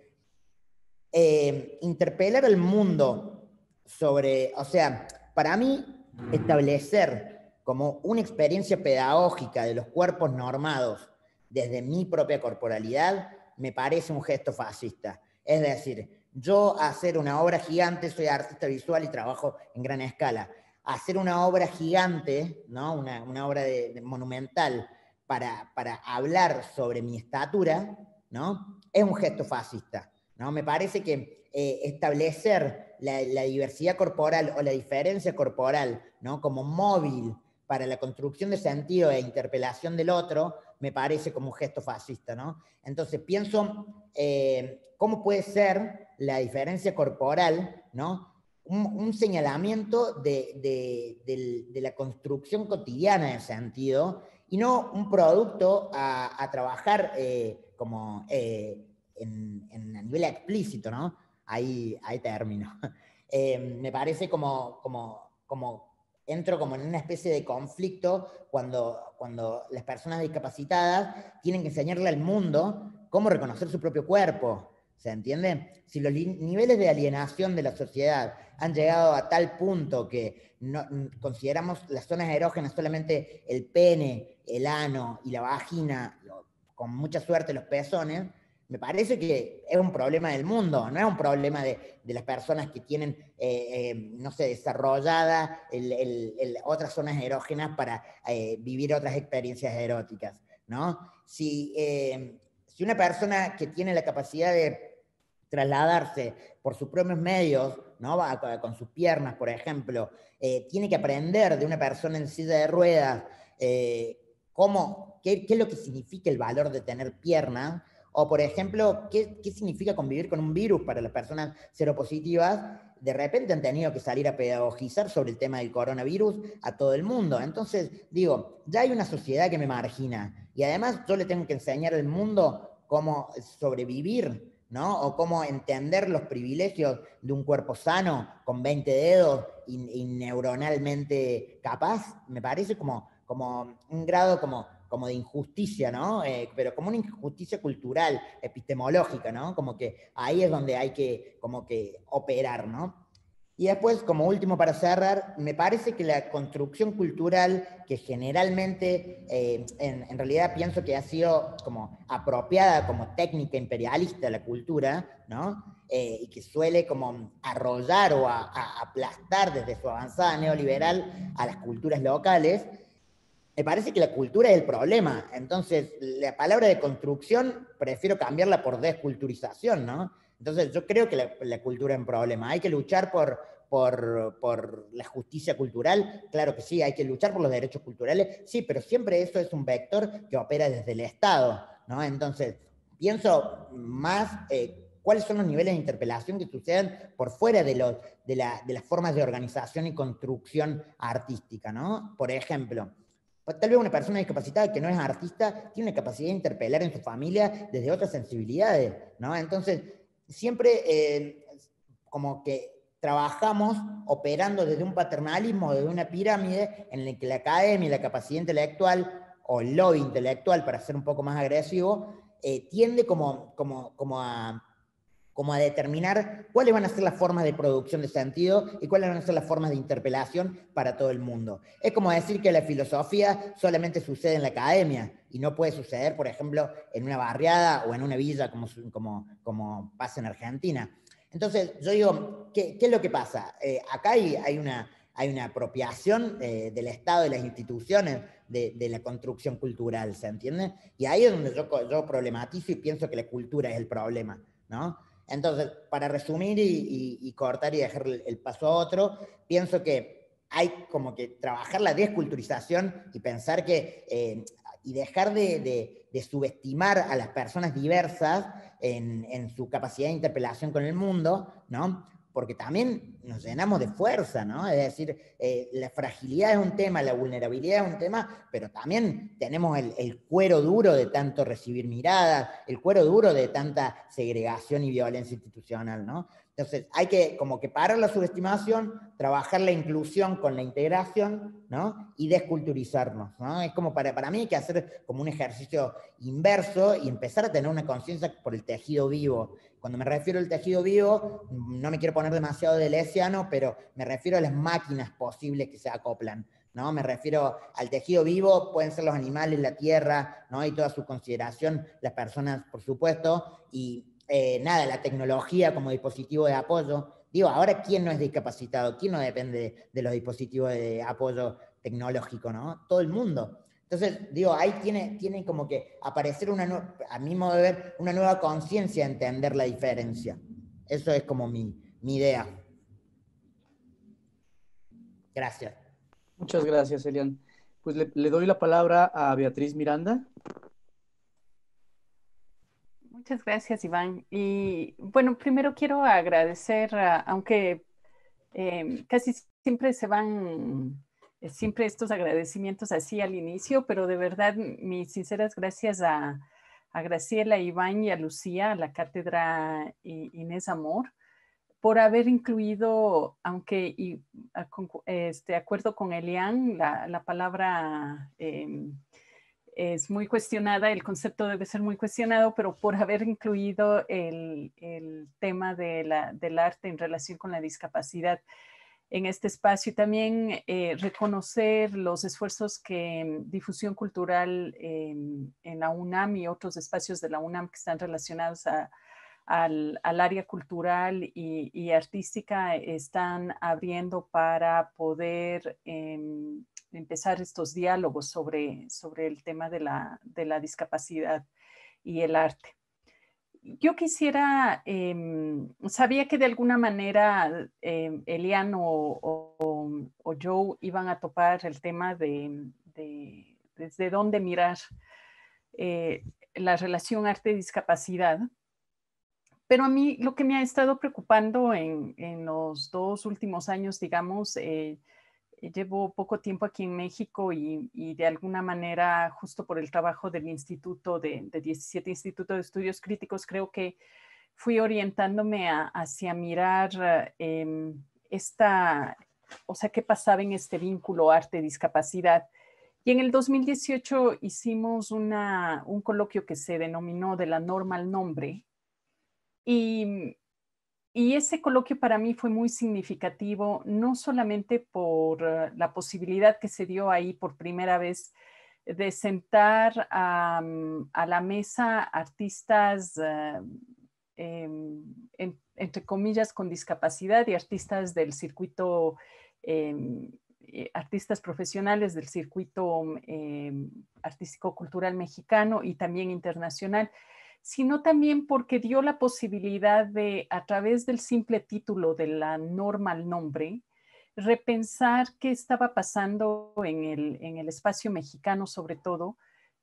eh, interpelar al mundo sobre, o sea, para mí establecer como una experiencia pedagógica de los cuerpos normados desde mi propia corporalidad, me parece un gesto fascista. Es decir, yo hacer una obra gigante, soy artista visual y trabajo en gran escala. Hacer una obra gigante, ¿no? una, obra monumental, para, hablar sobre mi estatura, ¿no? es un gesto fascista. ¿no? Me parece que eh, establecer la, la, diversidad corporal o la diferencia corporal ¿no? como móvil para la construcción de sentido e interpelación del otro, me parece como un gesto fascista, ¿no? Entonces pienso eh, cómo puede ser la diferencia corporal, ¿no? Un, señalamiento de, la construcción cotidiana de sentido y no un producto a, trabajar eh, como eh, a nivel explícito, ¿no? Ahí, termino. me parece como, como, como entro como en una especie de conflicto cuando, cuando las personas discapacitadas tienen que enseñarle al mundo cómo reconocer su propio cuerpo. ¿Se entiende? Si los niveles de alienación de la sociedad han llegado a tal punto que no, consideramos las zonas erógenas solamente el pene, el ano y la vagina, con mucha suerte los pezones, me parece que es un problema del mundo, no es un problema de, las personas que tienen, eh, eh, no sé, desarrollada otras zonas erógenas para eh, vivir otras experiencias eróticas, ¿no? Si, una persona que tiene la capacidad de trasladarse por sus propios medios, ¿no? con sus piernas, por ejemplo, tiene que aprender de una persona en silla de ruedas cómo, qué, qué es lo que significa el valor de tener piernas, o, por ejemplo, ¿qué, significa convivir con un virus para las personas seropositivas? De repente han tenido que salir a pedagogizar sobre el tema del coronavirus a todo el mundo. Entonces, digo, ya hay una sociedad que me margina y además yo le tengo que enseñar al mundo cómo sobrevivir, ¿no? O cómo entender los privilegios de un cuerpo sano con 20 dedos y, neuronalmente capaz. Me parece como, como un grado como como de injusticia, ¿no? Eh, pero como una injusticia cultural, epistemológica, ¿no? Como que ahí es donde hay que, que operar, Y después, como último para cerrar, me parece que la construcción cultural, que generalmente eh, en, realidad pienso que ha sido como apropiada como técnica imperialista la cultura, eh, y que suele como arrollar o aplastar desde su avanzada neoliberal a las culturas locales, me parece que la cultura es el problema. Entonces, la palabra de construcción prefiero cambiarla por desculturización, ¿no? Entonces, yo creo que la, cultura es un problema. Hay que luchar por, por, la justicia cultural, claro que sí, hay que luchar por los derechos culturales, sí, pero siempre eso es un vector que opera desde el Estado, ¿no? Entonces, pienso más... Eh, cuáles son los niveles de interpelación que suceden por fuera de, los, de, de, las formas de organización y construcción artística, ¿no? Por ejemplo, pues, tal vez una persona discapacitada que no es artista tiene una capacidad de interpelar en su familia desde otras sensibilidades, ¿no? Entonces, siempre eh, como que trabajamos operando desde un paternalismo, desde una pirámide en la que la academia, y la capacidad intelectual o lo lobby intelectual, para ser un poco más agresivo, eh, tiende como, como, como a como a determinar cuáles van a ser las formas de producción de sentido este y cuáles van a ser las formas de interpelación para todo el mundo. Es como decir que la filosofía solamente sucede en la academia y no puede suceder, por ejemplo, en una barriada o en una villa como, como, pasa en Argentina. Entonces, yo digo, ¿qué, es lo que pasa? Eh, acá hay, hay, una, hay una apropiación eh, del Estado y las instituciones de, de, la construcción cultural, ¿se entiende? Y ahí es donde yo, yo problematizo y pienso que la cultura es el problema, ¿no? Entonces, para resumir y, cortar y dejar el paso a otro, pienso que hay como que trabajar la desculturización y pensar que, eh, y dejar de, subestimar a las personas diversas en, en su capacidad de interpelación con el mundo, ¿no? porque también nos llenamos de fuerza, ¿no? Es decir, eh, la fragilidad es un tema, la vulnerabilidad es un tema, pero también tenemos el, cuero duro de tanto recibir miradas, el cuero duro de tanta segregación y violencia institucional, ¿no? Entonces, hay que como que parar la subestimación, trabajar la inclusión con la integración, ¿no? Y desculturizarnos, ¿no? Es como para, para mí hay que hacer como un ejercicio inverso y empezar a tener una conciencia por el tejido vivo, cuando me refiero al tejido vivo, no me quiero poner demasiado de lesiano, pero me refiero a las máquinas posibles que se acoplan. ¿no? Me refiero al tejido vivo, pueden ser los animales, la tierra, ¿no? Y toda su consideración, las personas, por supuesto, y eh, nada, la tecnología como dispositivo de apoyo. Digo, ahora, ¿quién no es discapacitado? ¿Quién no depende de los dispositivos de apoyo tecnológico, no? Todo el mundo. Entonces, digo, ahí tiene, tiene como que aparecer una, a mi modo de ver, una nueva conciencia de entender la diferencia. Eso es como mi, idea. Gracias. Muchas gracias, Elian. Pues le, doy la palabra a Beatriz Miranda. Muchas gracias, Iván. Y bueno, primero quiero agradecer, aunque eh, casi siempre se van siempre estos agradecimientos así al inicio, pero de verdad mis sinceras gracias a, a Graciela, Iván y a Lucía, a la cátedra Inés Amor, por haber incluido, aunque de este, acuerdo con Elian, la, palabra em, es muy cuestionada, el concepto debe ser muy cuestionado, pero por haber incluido el, el tema del arte en relación con la discapacidad en este espacio y también eh, reconocer los esfuerzos que mm, difusión cultural em, en la UNAM y otros espacios de la UNAM que están relacionados al, área cultural y, artística están abriendo para poder em, empezar estos diálogos sobre, sobre el tema de la discapacidad y el arte yo quisiera, em, sabía que de alguna manera em, Elian o, Joe iban a topar el tema de, desde dónde mirar eh, la relación arte-discapacidad. Pero a mí lo que me ha estado preocupando en, en los dos últimos años, digamos, eh, llevo poco tiempo aquí en México y, de alguna manera, justo por el trabajo del Instituto de, 17 Instituto de Estudios Críticos, creo que fui orientándome hacia mirar eh, em, esta, o sea, qué pasaba en este vínculo arte-discapacidad. Y en el 2018 hicimos una, un coloquio que se denominó de la norma al nombre. Y y ese coloquio para mí fue muy significativo, no solamente por eh, la posibilidad que se dio ahí por primera vez de sentar a, mm, la mesa artistas, eh, em, entre comillas, con discapacidad y artistas del circuito, em, eh, artistas profesionales del circuito em, artístico-cultural mexicano y también internacional sino también porque dio la posibilidad de, a través del simple título de la normal nombre, repensar qué estaba pasando en el, espacio mexicano, sobre todo,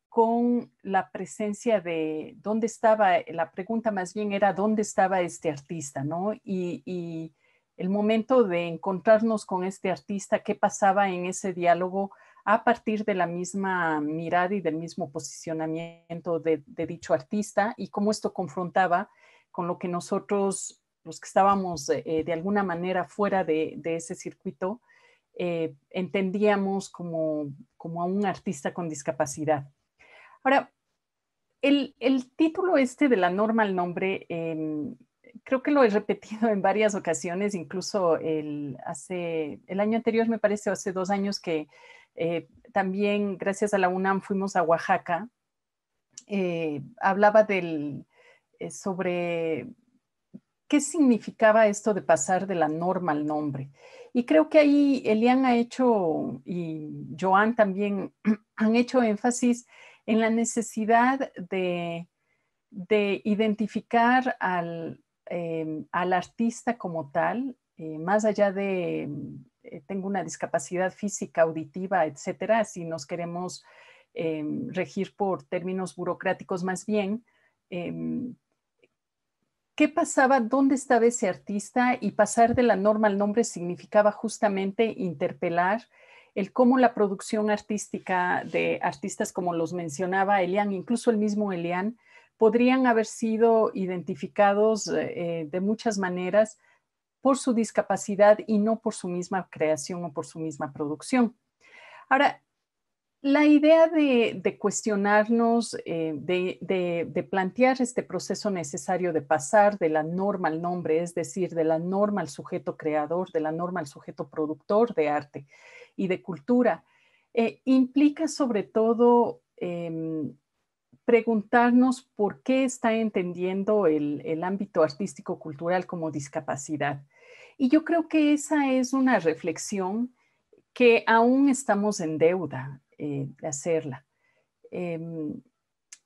con la presencia de dónde estaba, la pregunta más bien era dónde estaba este artista, ¿no? Y, y el momento de encontrarnos con este artista, qué pasaba en ese diálogo a partir de la misma mirada y del mismo posicionamiento de, dicho artista y cómo esto confrontaba con lo que nosotros, los que estábamos eh, de alguna manera fuera de, ese circuito, eh, entendíamos como, a un artista con discapacidad. Ahora, el, título este de la norma al nombre, em, creo que lo he repetido en varias ocasiones, incluso hace, el año anterior me parece, o hace dos años que eh, también gracias a la UNAM fuimos a Oaxaca. Eh, hablaba del, eh, sobre qué significaba esto de pasar de la norma al nombre. Y creo que ahí Elian ha hecho, y Joan también han hecho énfasis en la necesidad de, de identificar al, em, al, artista como tal, más allá de eh, tengo una discapacidad física, auditiva, etcétera, si nos queremos em, regir por términos burocráticos más bien, em, ¿qué pasaba? ¿Dónde estaba ese artista? Y pasar de la norma al nombre significaba justamente interpelar el cómo la producción artística de artistas como los mencionaba Elian, incluso el mismo Elian, podrían haber sido identificados eh, de muchas maneras por su discapacidad y no por su misma creación o por su misma producción. Ahora, la idea de, cuestionarnos, eh, de, plantear este proceso necesario de pasar de la norma al nombre, es decir, de la norma al sujeto creador, de la norma al sujeto productor de arte y de cultura, eh, implica sobre todo em, preguntarnos por qué está entendiendo el ámbito artístico-cultural como discapacidad. Y yo creo que esa es una reflexión que aún estamos en deuda eh, de hacerla. Em,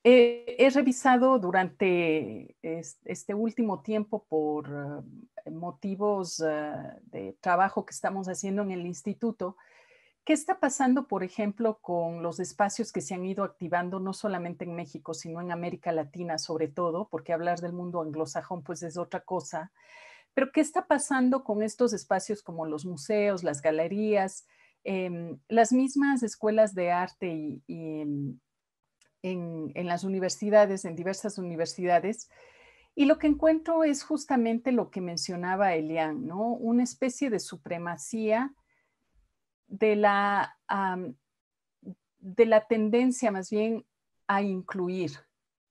he revisado durante este último tiempo por eh, motivos eh, de trabajo que estamos haciendo en el instituto, qué está pasando, por ejemplo, con los espacios que se han ido activando no solamente en México, sino en América Latina sobre todo, porque hablar del mundo anglosajón pues es otra cosa. Pero ¿qué está pasando con estos espacios como los museos, las galerías, em, las mismas escuelas de arte y, en, las universidades, en diversas universidades? Y lo que encuentro es justamente lo que mencionaba Elian, ¿no? Una especie de supremacía de la, de la tendencia más bien a incluir,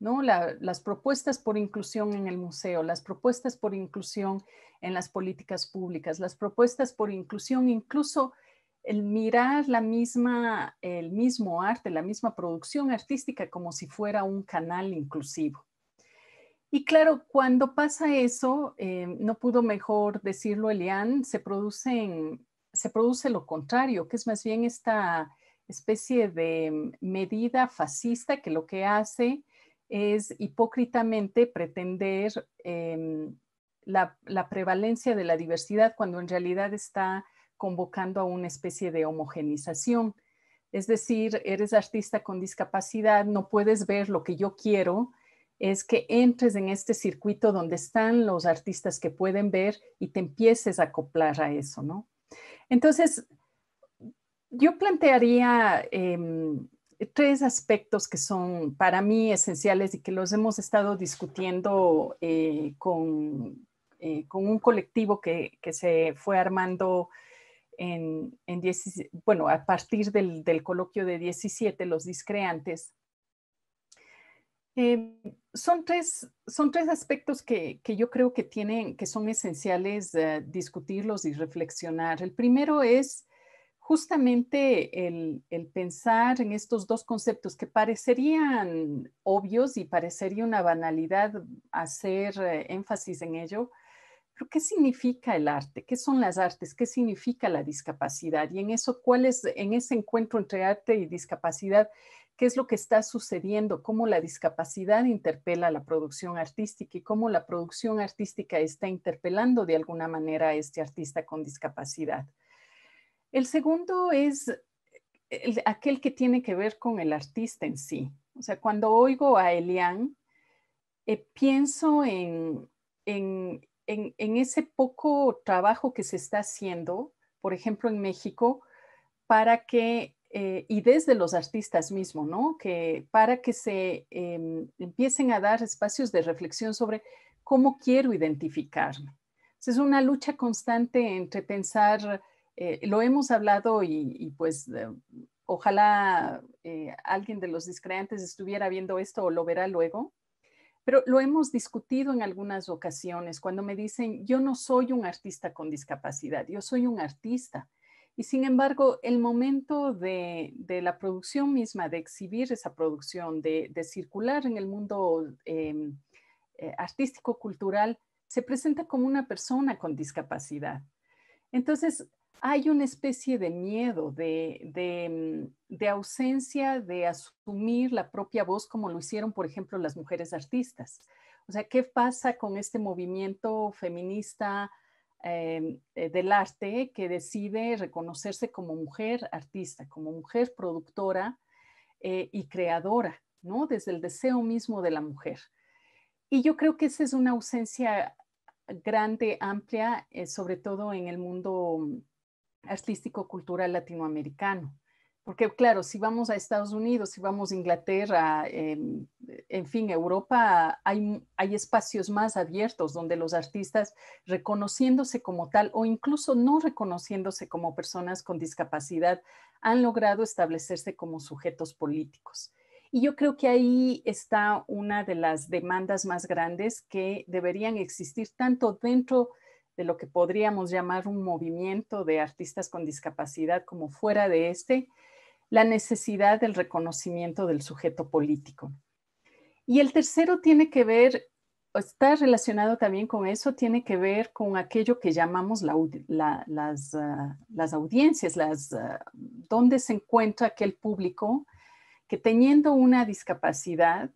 las propuestas por inclusión en el museo, las propuestas por inclusión en las políticas públicas, las propuestas por inclusión, incluso el mirar la misma, el mismo arte, la misma producción artística como si fuera un canal inclusivo. Y claro, cuando pasa eso, eh, no pudo mejor decirlo Elian, se produce lo contrario, que es más bien esta especie de medida fascista que lo que hace es hipócritamente pretender em, la, prevalencia de la diversidad cuando en realidad está convocando a una especie de homogenización. Es decir, eres artista con discapacidad, no puedes ver lo que yo quiero, es que entres en este circuito donde están los artistas que pueden ver y te empieces a acoplar a eso, ¿no? Entonces, yo plantearía em, tres aspectos que son para mí esenciales y que los hemos estado discutiendo eh, con, eh, con, un colectivo que, que, se fue armando en, en bueno, a partir del, del, coloquio de 17, los discreantes. Eh, son, tres, son tres aspectos que, que, yo creo que, tienen, que son esenciales discutirlos y reflexionar. El primero es justamente el, pensar en estos dos conceptos que parecerían obvios y parecería una banalidad hacer eh, énfasis en ello, pero ¿qué significa el arte? ¿Qué son las artes? ¿Qué significa la discapacidad? Y en eso, ¿cuál es, en ese encuentro entre arte y discapacidad, qué es lo que está sucediendo? ¿Cómo la discapacidad interpela la producción artística y cómo la producción artística está interpelando de alguna manera a este artista con discapacidad? El segundo es eh, aquel que tiene que ver con el artista en sí. O sea, cuando oigo a Elian, eh, pienso en, ese poco trabajo que se está haciendo, por ejemplo, en México, para que, eh, y desde los artistas mismos, ¿no? Que para que se em, empiecen a dar espacios de reflexión sobre cómo quiero identificarme. es una lucha constante entre pensar eh, lo hemos hablado y, pues eh, ojalá eh, alguien de los discreantes estuviera viendo esto o lo verá luego, pero lo hemos discutido en algunas ocasiones cuando me dicen, yo no soy un artista con discapacidad, yo soy un artista. Y sin embargo, el momento de, la producción misma, de exhibir esa producción, de circular en el mundo em, artístico-cultural, se presenta como una persona con discapacidad. Entonces, hay una especie de miedo, mm, de, ausencia de asumir la propia voz como lo hicieron, por ejemplo, las mujeres artistas. O sea, ¿qué pasa con este movimiento feminista em, eh, del arte que decide reconocerse como mujer artista, como mujer productora eh, y creadora, ¿no? Desde el deseo mismo de la mujer. Y yo creo que esa es una ausencia grande, amplia, eh, sobre todo en el mundo artístico-cultural latinoamericano. Porque claro, si vamos a Estados Unidos, si vamos a Inglaterra, em, en fin, Europa, hay, hay espacios más abiertos donde los artistas, reconociéndose como tal o incluso no reconociéndose como personas con discapacidad, han logrado establecerse como sujetos políticos. Y yo creo que ahí está una de las demandas más grandes que deberían existir tanto dentro de lo que podríamos llamar un movimiento de artistas con discapacidad como fuera de este, la necesidad del reconocimiento del sujeto político. Y el tercero tiene que ver, está relacionado también con eso, tiene que ver con aquello que llamamos ah, las, audiencias, las, ah, donde se encuentra aquel público que teniendo una discapacidad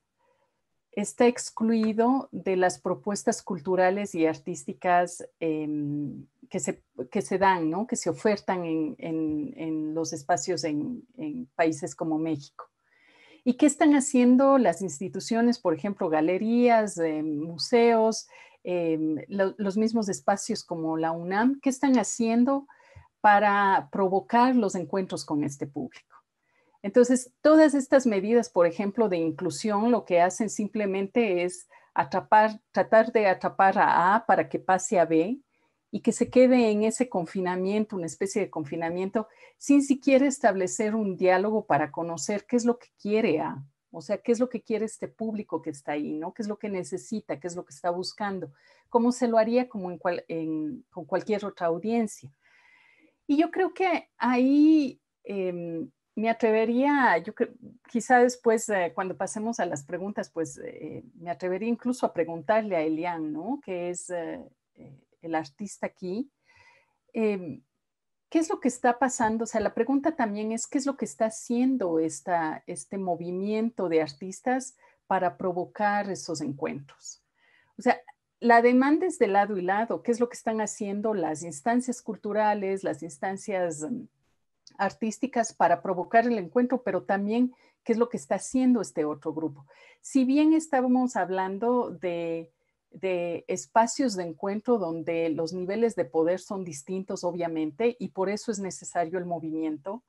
está excluido de las propuestas culturales y artísticas em, que, se, dan, que se ofertan en, los espacios en, países como México. ¿Y qué están haciendo las instituciones, por ejemplo, galerías, eh, museos, eh, los mismos espacios como la UNAM? ¿Qué están haciendo para provocar los encuentros con este público? Entonces, todas estas medidas, por ejemplo, de inclusión, lo que hacen simplemente es atrapar, tratar de atrapar a A para que pase a B y que se quede en ese confinamiento, una especie de confinamiento, sin siquiera establecer un diálogo para conocer qué es lo que quiere A, o sea, qué es lo que quiere este público que está ahí, ¿no? ¿Qué es lo que necesita? ¿Qué es lo que está buscando? ¿Cómo se lo haría como en con cualquier otra audiencia? Y yo creo que ahí... Em, me atrevería, yo quizá después eh, cuando pasemos a las preguntas, pues eh, me atrevería incluso a preguntarle a Elian, ¿no? Que es eh, el artista aquí. Em, ¿Qué es lo que está pasando? O sea, la pregunta también es, ¿qué es lo que está haciendo esta, este movimiento de artistas para provocar esos encuentros? O sea, la demanda es de lado y lado. ¿Qué es lo que están haciendo las instancias culturales, las instancias mm, artísticas para provocar el encuentro, pero también qué es lo que está haciendo este otro grupo. Si bien estábamos hablando de, espacios de encuentro donde los niveles de poder son distintos, obviamente, y por eso es necesario el movimiento,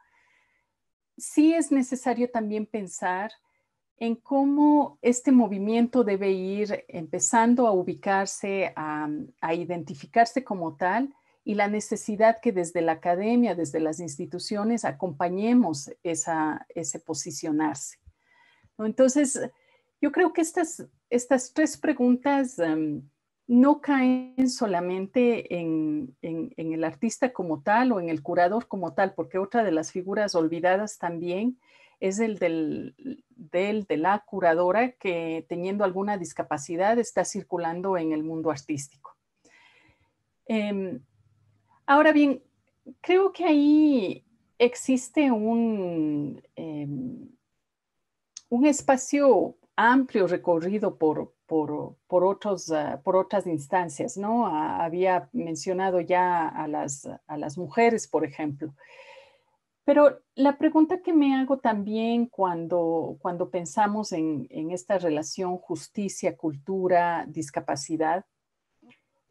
sí es necesario también pensar en cómo este movimiento debe ir empezando a ubicarse, a identificarse como tal, y la necesidad que desde la academia, desde las instituciones, acompañemos esa, ese posicionarse. Entonces, yo creo que estas, estas tres preguntas em, no caen solamente en, el artista como tal o en el curador como tal, porque otra de las figuras olvidadas también es el de la curadora que teniendo alguna discapacidad está circulando en el mundo artístico. Em, Ahora bien, creo que ahí existe un, em, un espacio amplio recorrido por, por, ah, otras instancias, ¿no? Ah, había mencionado ya a las, mujeres, por ejemplo. Pero la pregunta que me hago también cuando, pensamos en esta relación justicia, cultura, discapacidad,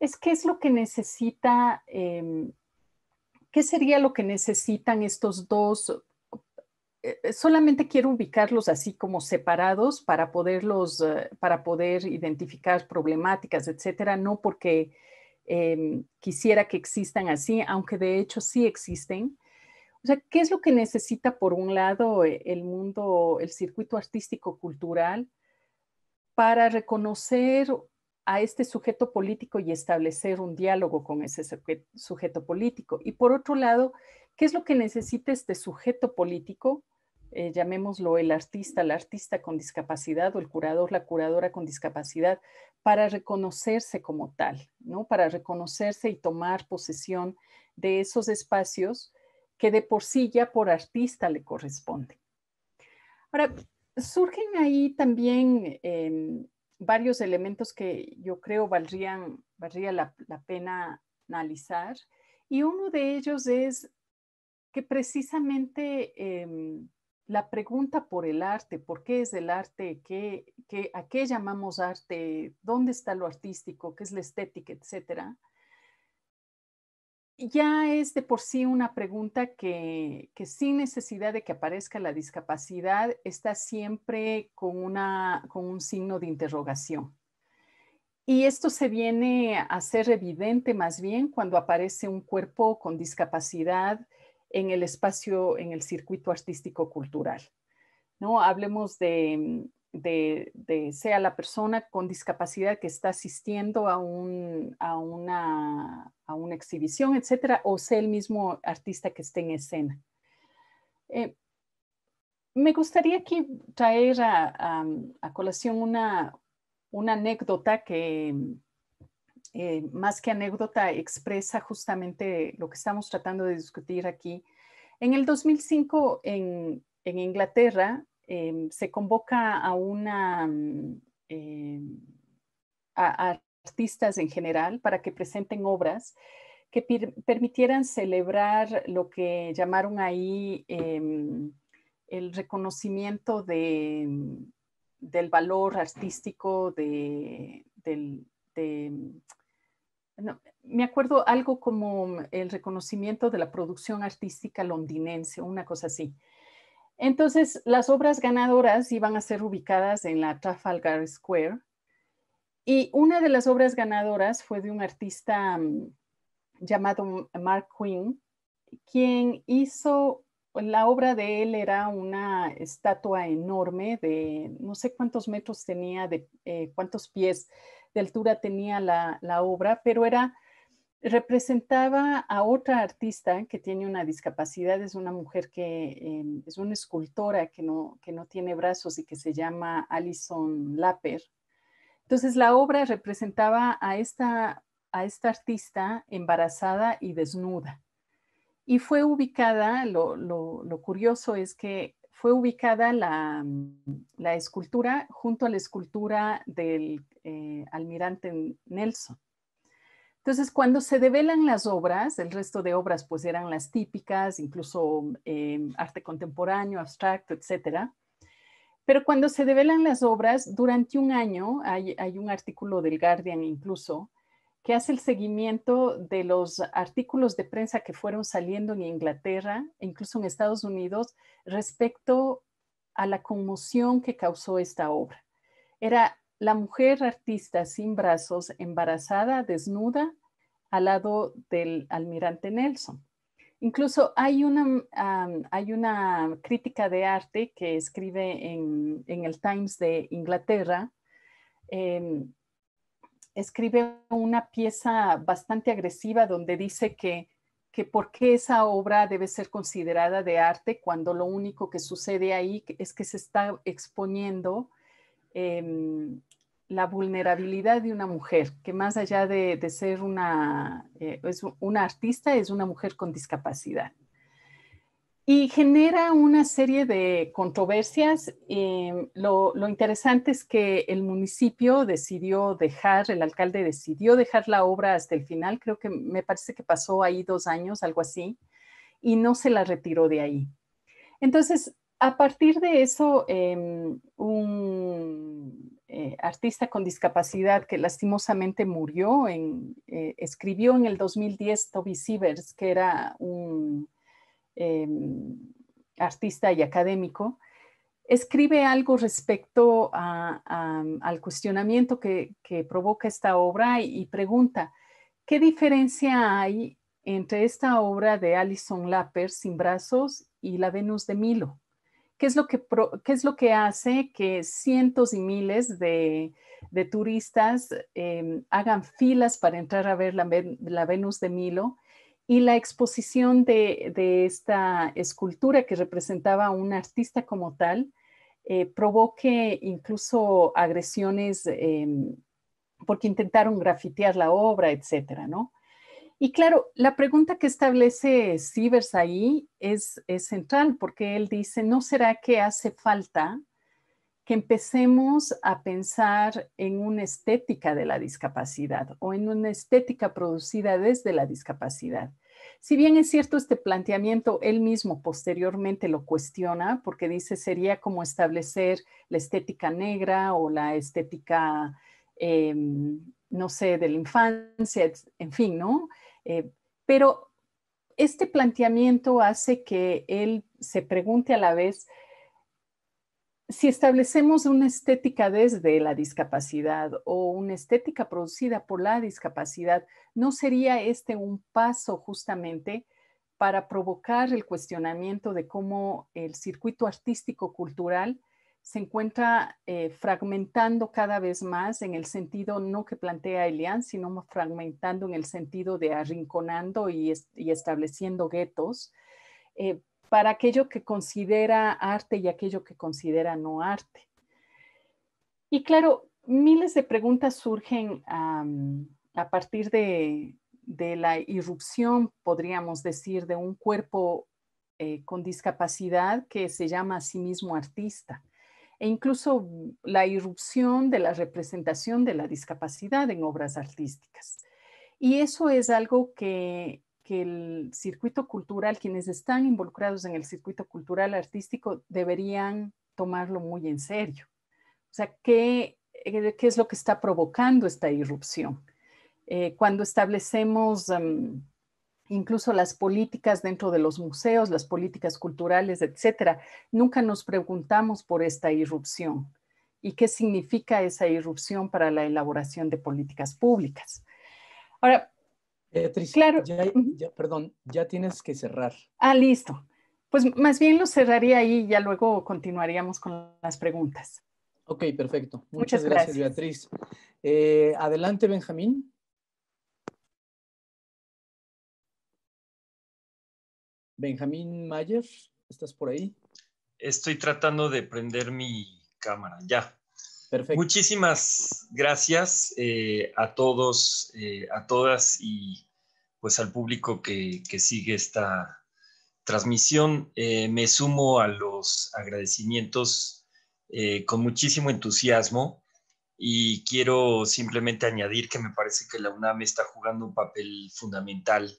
es qué es lo que necesita, em, qué sería lo que necesitan estos dos. Eh, eh, solamente quiero ubicarlos así como separados para poderlos, eh, para poder identificar problemáticas, etcétera, no porque em, quisiera que existan así, aunque de hecho sí existen. O sea, ¿qué es lo que necesita por un lado el mundo, el circuito artístico cultural para reconocer a este sujeto político y establecer un diálogo con ese sujeto político. Y por otro lado, ¿qué es lo que necesita este sujeto político? Eh, llamémoslo el artista, la artista con discapacidad o el curador, la curadora con discapacidad, para reconocerse como tal, ¿no? Para reconocerse y tomar posesión de esos espacios que de por sí ya por artista le corresponden. Ahora, surgen ahí también em, varios elementos que yo creo valdrían, valdría la, pena analizar. Y uno de ellos es que precisamente em, la pregunta por el arte, por qué es el arte, ¿Qué, qué, a qué llamamos arte, dónde está lo artístico, qué es la estética, etcétera, ya es de por sí una pregunta que, sin necesidad de que aparezca la discapacidad está siempre con, una, con un signo de interrogación. Y esto se viene a ser evidente más bien cuando aparece un cuerpo con discapacidad en el espacio, en el circuito artístico cultural. ¿no? Hablemos de de, sea la persona con discapacidad que está asistiendo a, una, exhibición, etcétera, o sea el mismo artista que esté en escena. Eh, me gustaría aquí traer a, colación una, anécdota que, eh, más que anécdota, expresa justamente lo que estamos tratando de discutir aquí. En el 2005, en Inglaterra, Em, se convoca a una mm, em, a, artistas en general para que presenten obras que permitieran celebrar lo que llamaron ahí em, el reconocimiento de, mm, del valor artístico de, mm, me acuerdo algo como el reconocimiento de la producción artística londinense, una cosa así. Entonces, las obras ganadoras iban a ser ubicadas en la Trafalgar Square. Y una de las obras ganadoras fue de un artista mm, llamado Mark Quinn, quien hizo, la obra de él era una estatua enorme de no sé cuántos metros tenía, de eh, cuántos pies de altura tenía la, la obra, pero era representaba a otra artista que tiene una discapacidad, es una mujer que em, es una escultora que no, tiene brazos y que se llama Alison Lapper. Entonces la obra representaba a esta, artista embarazada y desnuda. Y fue ubicada, lo, curioso es que fue ubicada la, escultura junto a la escultura del eh, almirante Nelson. Entonces, cuando se develan las obras, el resto de obras pues eran las típicas, incluso mm, em, arte contemporáneo, abstracto, etc. Pero cuando se develan las obras, durante un año, hay, hay un artículo del Guardian incluso, que hace el seguimiento de los artículos de prensa que fueron saliendo en Inglaterra e incluso en Estados Unidos respecto a la conmoción que causó esta obra. Era la mujer artista sin brazos, embarazada, desnuda, al lado del almirante Nelson. Incluso hay una, crítica de arte que escribe en, el Times de Inglaterra. Em, escribe una pieza bastante agresiva donde dice que, que por qué esa obra debe ser considerada de arte cuando lo único que sucede ahí es que se está exponiendo Em, la vulnerabilidad de una mujer, que más allá de, ser una, eh, una artista, es una mujer con discapacidad. Y genera una serie de controversias. Em, lo, lo, interesante es que el municipio decidió dejar, el alcalde decidió dejar la obra hasta el final, creo que me parece que pasó ahí dos años, algo así, y no se la retiró de ahí. Entonces, a partir de eso, em, un eh, artista con discapacidad que lastimosamente murió, eh, escribió en el 2010 Toby Sievers, que era un em, artista y académico, escribe algo respecto al cuestionamiento que, provoca esta obra y, y pregunta, ¿qué diferencia hay entre esta obra de Alison Lapper, Sin Brazos, y La Venus de Milo? ¿Qué es lo que, hace que cientos y miles de, turistas em, hagan filas para entrar a ver la, Venus de Milo? y la exposición de, esta escultura que representaba a un artista como tal eh, provoque incluso agresiones em, porque intentaron grafitear la obra, etcétera, ¿no? Y claro, la pregunta que establece Sivers ahí es, central porque él dice, ¿no será que hace falta que empecemos a pensar en una estética de la discapacidad o en una estética producida desde la discapacidad? Si bien es cierto este planteamiento, él mismo posteriormente lo cuestiona porque dice sería como establecer la estética negra o la estética, em, no sé, de la infancia, en fin, ¿no? Eh, pero este planteamiento hace que él se pregunte a la vez si establecemos una estética desde la discapacidad o una estética producida por la discapacidad, ¿no sería este un paso justamente para provocar el cuestionamiento de cómo el circuito artístico cultural se encuentra eh, fragmentando cada vez más en el sentido no que plantea Elian, sino fragmentando en el sentido de arrinconando y, estableciendo guetos eh, para aquello que considera arte y aquello que considera no arte. Y claro, miles de preguntas surgen a partir de, la irrupción, podríamos decir, de un cuerpo eh, con discapacidad que se llama a sí mismo artista e incluso la irrupción de la representación de la discapacidad en obras artísticas. Y eso es algo que, el circuito cultural, quienes están involucrados en el circuito cultural artístico, deberían tomarlo muy en serio. O sea, ¿qué, eh, qué es lo que está provocando esta irrupción? Eh, cuando establecemos... Em, incluso las políticas dentro de los museos, las políticas culturales, etcétera. Nunca nos preguntamos por esta irrupción y qué significa esa irrupción para la elaboración de políticas públicas. Ahora, Beatriz, claro, perdón, ya tienes que cerrar. Ah, listo. Pues más bien lo cerraría ahí y ya luego continuaríamos con las preguntas. Ok, perfecto. Muchas, gracias, Beatriz. Eh, adelante, Benjamín. Benjamín Mayer, ¿estás por ahí? Estoy tratando de prender mi cámara, ya. Perfecto. Muchísimas gracias eh, a todos, eh, a todas y pues al público que, sigue esta transmisión. Eh, me sumo a los agradecimientos con muchísimo entusiasmo y quiero simplemente añadir que me parece que la UNAM está jugando un papel fundamental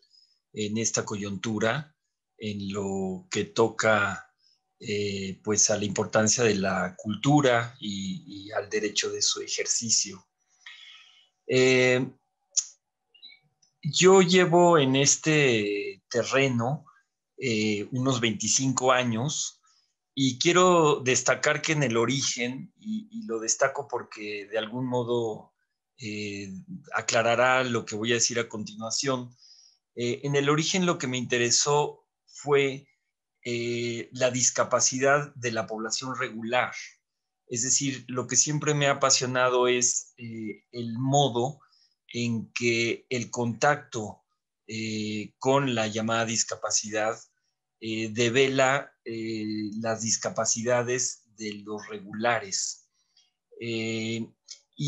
en esta coyuntura en lo que toca eh, pues a la importancia de la cultura y, al derecho de su ejercicio. Eh, yo llevo en este terreno eh, unos 25 años y quiero destacar que en el origen, y, lo destaco porque de algún modo aclarará lo que voy a decir a continuación, en el origen lo que me interesó fue eh, la discapacidad de la población regular. Es decir, lo que siempre me ha apasionado es eh, el modo en que el contacto eh, con la llamada discapacidad devela las discapacidades de los regulares. y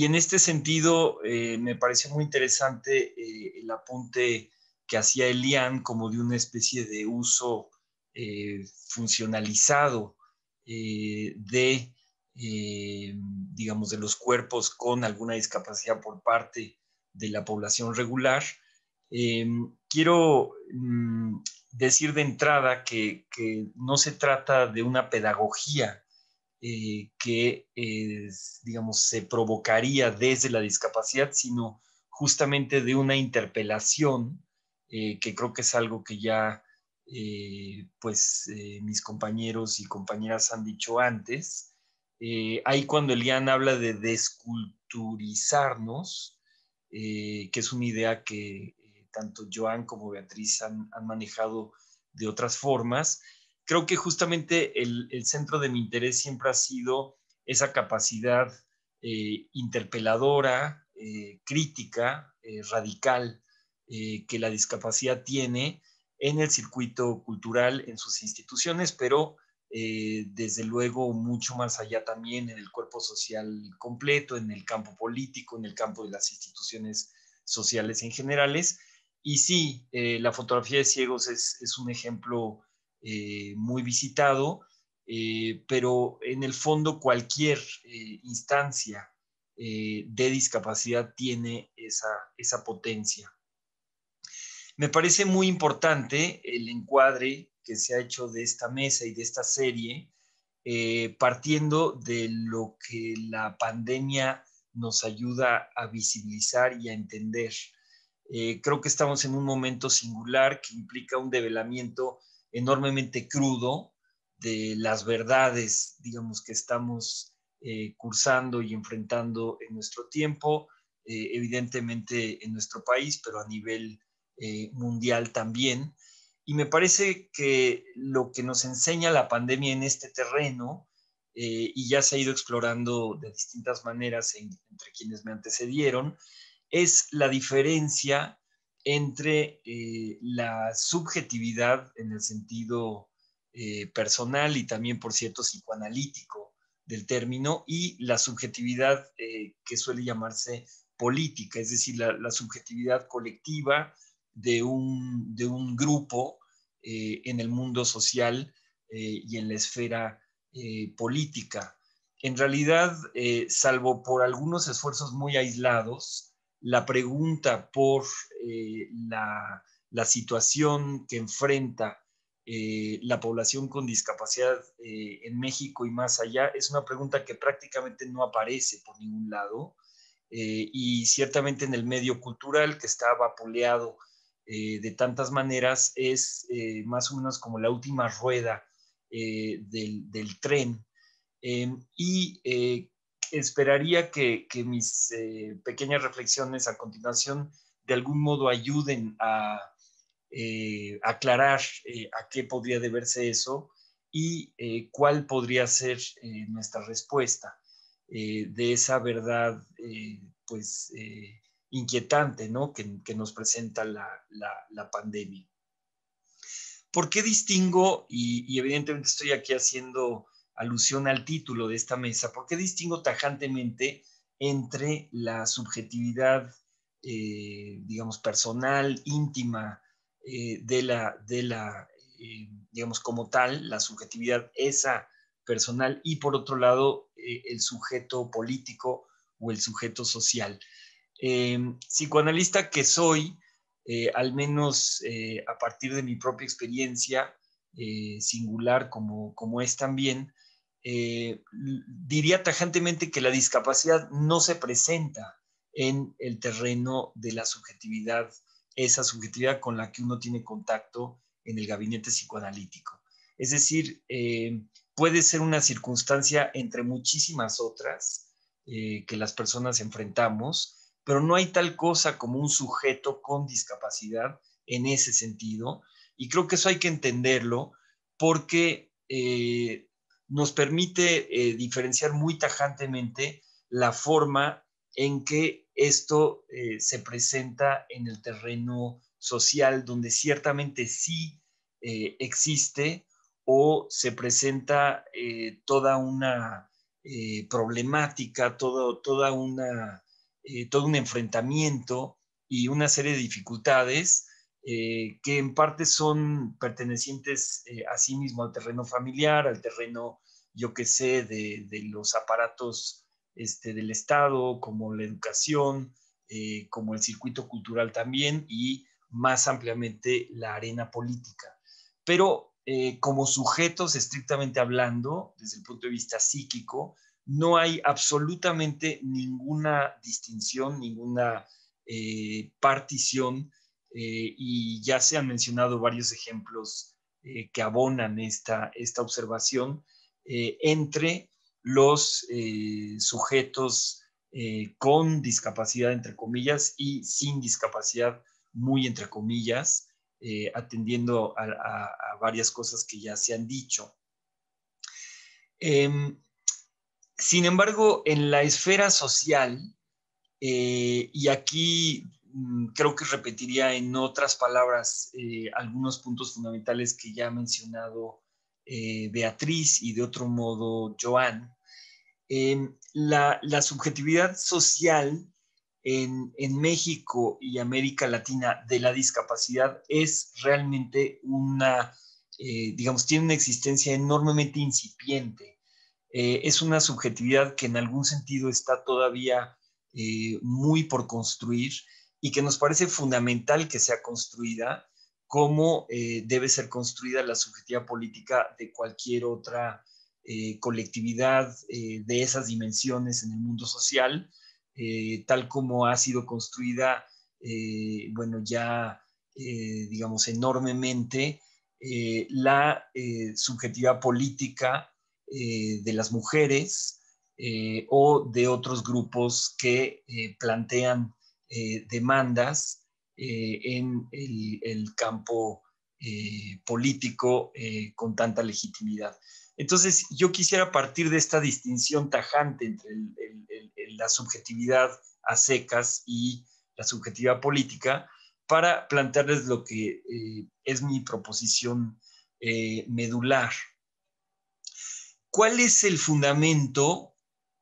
en este sentido, me pareció muy interesante el apunte que hacía Elian como de una especie de uso eh, funcionalizado eh, de, eh, digamos, de los cuerpos con alguna discapacidad por parte de la población regular. Em, quiero mm, decir de entrada que, que, no se trata de una pedagogía que, digamos, se provocaría desde la discapacidad, sino justamente de una interpelación eh, que creo que es algo que ya eh, pues eh, mis compañeros y compañeras han dicho antes. ahí cuando Elian habla de desculturizarnos, que es una idea que tanto Joan como Beatriz han, manejado de otras formas, creo que justamente el, el centro de mi interés siempre ha sido esa capacidad interpeladora, crítica, radical, eh, que la discapacidad tiene en el circuito cultural, en sus instituciones, pero eh, desde luego mucho más allá también en el cuerpo social completo, en el campo político, en el campo de las instituciones sociales en generales. Y sí, eh, la fotografía de ciegos es, un ejemplo muy visitado, pero en el fondo cualquier instancia de discapacidad tiene esa potencia. Me parece muy importante el encuadre que se ha hecho de esta mesa y de esta serie, eh, partiendo de lo que la pandemia nos ayuda a visibilizar y a entender. Eh, creo que estamos en un momento singular que implica un develamiento enormemente crudo de las verdades, digamos, que estamos eh, cursando y enfrentando en nuestro tiempo, evidentemente en nuestro país, pero a nivel eh, mundial también. Y me parece que lo que nos enseña la pandemia en este terreno, eh, y ya se ha ido explorando de distintas maneras entre quienes me antecedieron, es la diferencia entre eh, la subjetividad en el sentido personal y también, por cierto, psicoanalítico del término y la subjetividad que suele llamarse política, es decir, la subjetividad colectiva de un, grupo eh, en el mundo social eh, y en la esfera eh, política. En realidad, salvo por algunos esfuerzos muy aislados, la pregunta por la, situación que enfrenta la población con discapacidad en México y más allá es una pregunta que prácticamente no aparece por ningún lado. y ciertamente en el medio cultural que está vapuleado eh, de tantas maneras es eh, más o menos como la última rueda eh, del, tren. y esperaría que, que mis pequeñas reflexiones a continuación de algún modo ayuden a aclarar a qué podría deberse eso y cuál podría ser nuestra respuesta de esa verdad, pues inquietante ¿no? que, nos presenta la, pandemia. ¿Por qué distingo, y, evidentemente estoy aquí haciendo alusión al título de esta mesa, por qué distingo tajantemente entre la subjetividad, eh, digamos, personal, íntima eh, de la, eh, digamos, como tal, la subjetividad esa personal y por otro lado el sujeto político o el sujeto social. Em, psicoanalista que soy, eh, al menos eh, a partir de mi propia experiencia eh, singular como, como es también, diría tajantemente que la discapacidad no se presenta en el terreno de la subjetividad, esa subjetividad con la que uno tiene contacto en el gabinete psicoanalítico. Es decir, em, puede ser una circunstancia entre muchísimas otras que las personas enfrentamos, pero no hay tal cosa como un sujeto con discapacidad en ese sentido. Y creo que eso hay que entenderlo porque eh, nos permite eh, diferenciar muy tajantemente la forma en que esto eh, se presenta en el terreno social, donde ciertamente sí existe o se presenta toda una problemática, toda una eh, todo un enfrentamiento y una serie de dificultades eh, que en parte son pertenecientes eh, a sí mismo al terreno familiar, al terreno, yo que sé, de, los aparatos este, del Estado, como la educación, como el circuito cultural también y más ampliamente la arena política. Pero como sujetos, estrictamente hablando, desde el punto de vista psíquico, no hay absolutamente ninguna distinción, ninguna eh, partición, eh, y ya se han mencionado varios ejemplos eh, que abonan esta, esta observación entre los sujetos con discapacidad, entre comillas, y sin discapacidad, muy entre comillas, atendiendo a, a, varias cosas que ya se han dicho. Em, sin embargo, en la esfera social, eh, y aquí mm, creo que repetiría en otras palabras eh, algunos puntos fundamentales que ya ha mencionado eh, Beatriz y de otro modo Joan. Em, la, subjetividad social en, en, México y América Latina de la discapacidad es realmente una, digamos, tiene una existencia enormemente incipiente. Eh, es una subjetividad que en algún sentido está todavía eh, muy por construir y que nos parece fundamental que sea construida como eh, debe ser construida la subjetividad política de cualquier otra colectividad de esas dimensiones en el mundo social, tal como ha sido construida, bueno, ya, digamos, enormemente la subjetividad política eh, de las mujeres eh, o de otros grupos que eh, plantean demandas en el, campo político con tanta legitimidad. Entonces, yo quisiera partir de esta distinción tajante entre la subjetividad a secas y la subjetividad política para plantearles lo que es mi proposición medular ¿cuál es el fundamento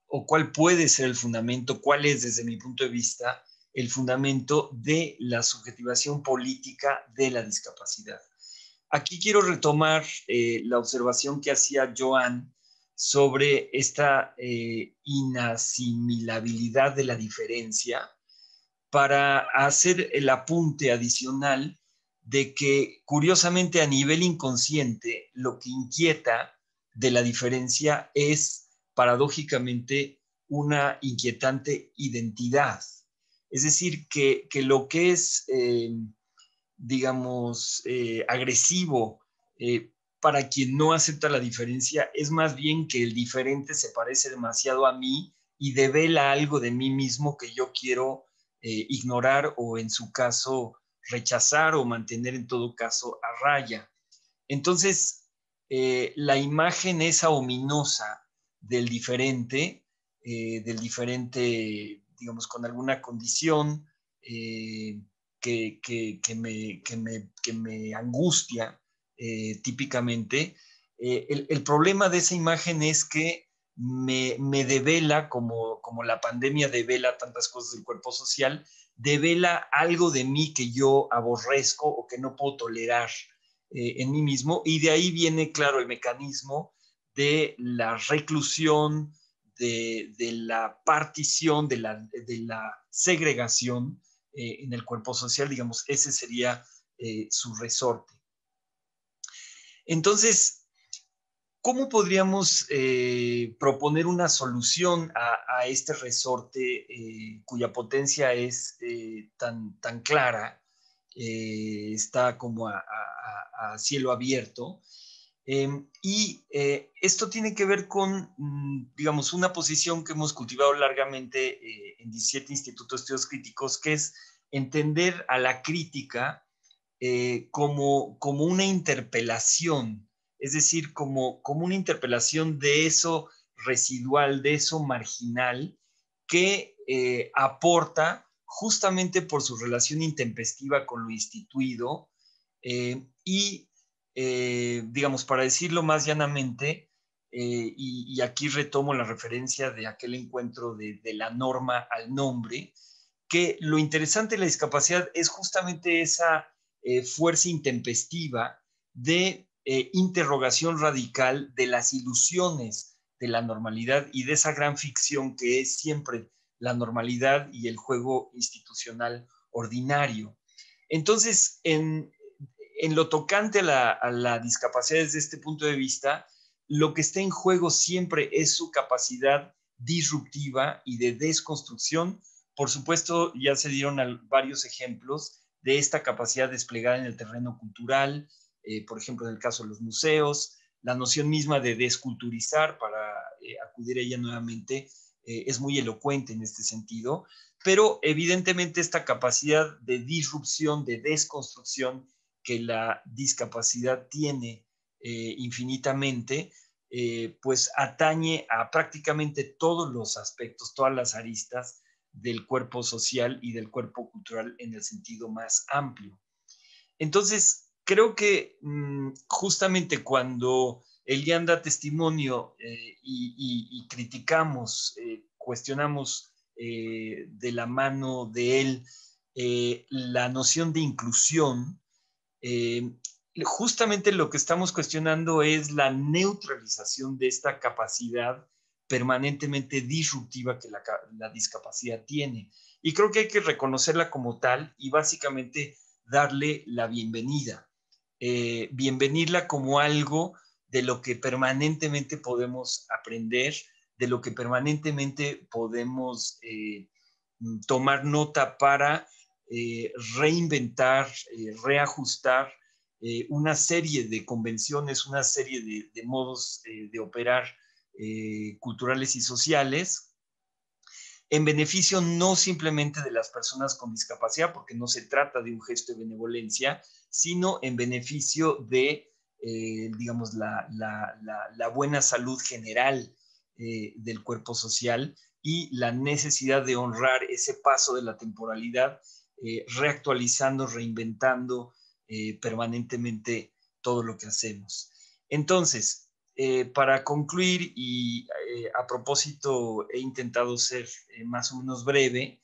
o cuál puede ser el fundamento, cuál es desde mi punto de vista el fundamento de la subjetivación política de la discapacidad? Aquí quiero retomar eh, la observación que hacía Joan sobre esta eh, inasimilabilidad de la diferencia para hacer el apunte adicional de que curiosamente a nivel inconsciente lo que inquieta de la diferencia es paradójicamente una inquietante identidad. Es decir, que, lo que es, eh, digamos, eh, agresivo eh, para quien no acepta la diferencia es más bien que el diferente se parece demasiado a mí y devela algo de mí mismo que yo quiero ignorar o en su caso rechazar o mantener en todo caso a raya. Entonces, eh, la imagen esa ominosa del diferente, eh, del diferente, digamos, con alguna condición eh, que, me, angustia típicamente. El, problema de esa imagen es que me, me devela, como, como la pandemia devela tantas cosas del cuerpo social, devela algo de mí que yo aborrezco o que no puedo tolerar. Eh, en mí mismo y de ahí viene, claro, el mecanismo de la reclusión, de, la partición, de la, segregación eh, en el cuerpo social, digamos, ese sería eh, su resorte. Entonces, ¿cómo podríamos proponer una solución a, este resorte cuya potencia es tan, tan clara? Eh, está como a, cielo abierto. Em, y eh, esto tiene que ver con, mm, digamos, una posición que hemos cultivado largamente eh, en 17 institutos de estudios críticos, que es entender a la crítica como, como una interpelación, es decir, como, como una interpelación de eso residual, de eso marginal, que aporta justamente por su relación intempestiva con lo instituido eh, y, eh, digamos, para decirlo más llanamente, eh, y, aquí retomo la referencia de aquel encuentro de, la norma al nombre, que lo interesante de la discapacidad es justamente esa fuerza intempestiva de interrogación radical de las ilusiones de la normalidad y de esa gran ficción que es siempre la normalidad y el juego institucional ordinario. Entonces, en, lo tocante a la, discapacidad desde este punto de vista, lo que está en juego siempre es su capacidad disruptiva y de desconstrucción. Por supuesto, ya se dieron varios ejemplos de esta capacidad desplegada en el terreno cultural, eh, por ejemplo, en el caso de los museos, la noción misma de desculturizar, para eh, acudir a ella nuevamente, eh, es muy elocuente en este sentido, pero evidentemente esta capacidad de disrupción, de desconstrucción que la discapacidad tiene eh, infinitamente, eh, pues atañe a prácticamente todos los aspectos, todas las aristas del cuerpo social y del cuerpo cultural en el sentido más amplio. Entonces, creo que mm, justamente cuando él ya anda testimonio eh, y, criticamos, eh, cuestionamos eh, de la mano de él la noción de inclusión, justamente lo que estamos cuestionando es la neutralización de esta capacidad permanentemente disruptiva que la, la discapacidad tiene. Y creo que hay que reconocerla como tal y básicamente darle la bienvenida, bienvenirla como algo de lo que permanentemente podemos aprender, de lo que permanentemente podemos eh, mm, tomar nota para eh, reinventar, eh, reajustar una serie de convenciones, una serie de modos de operar culturales y sociales en beneficio no simplemente de las personas con discapacidad, porque no se trata de un gesto de benevolencia, sino en beneficio de eh, digamos, la, buena salud general eh, del cuerpo social y la necesidad de honrar ese paso de la temporalidad, eh, reactualizando, reinventando permanentemente todo lo que hacemos. Entonces, para concluir, y a propósito he intentado ser más o menos breve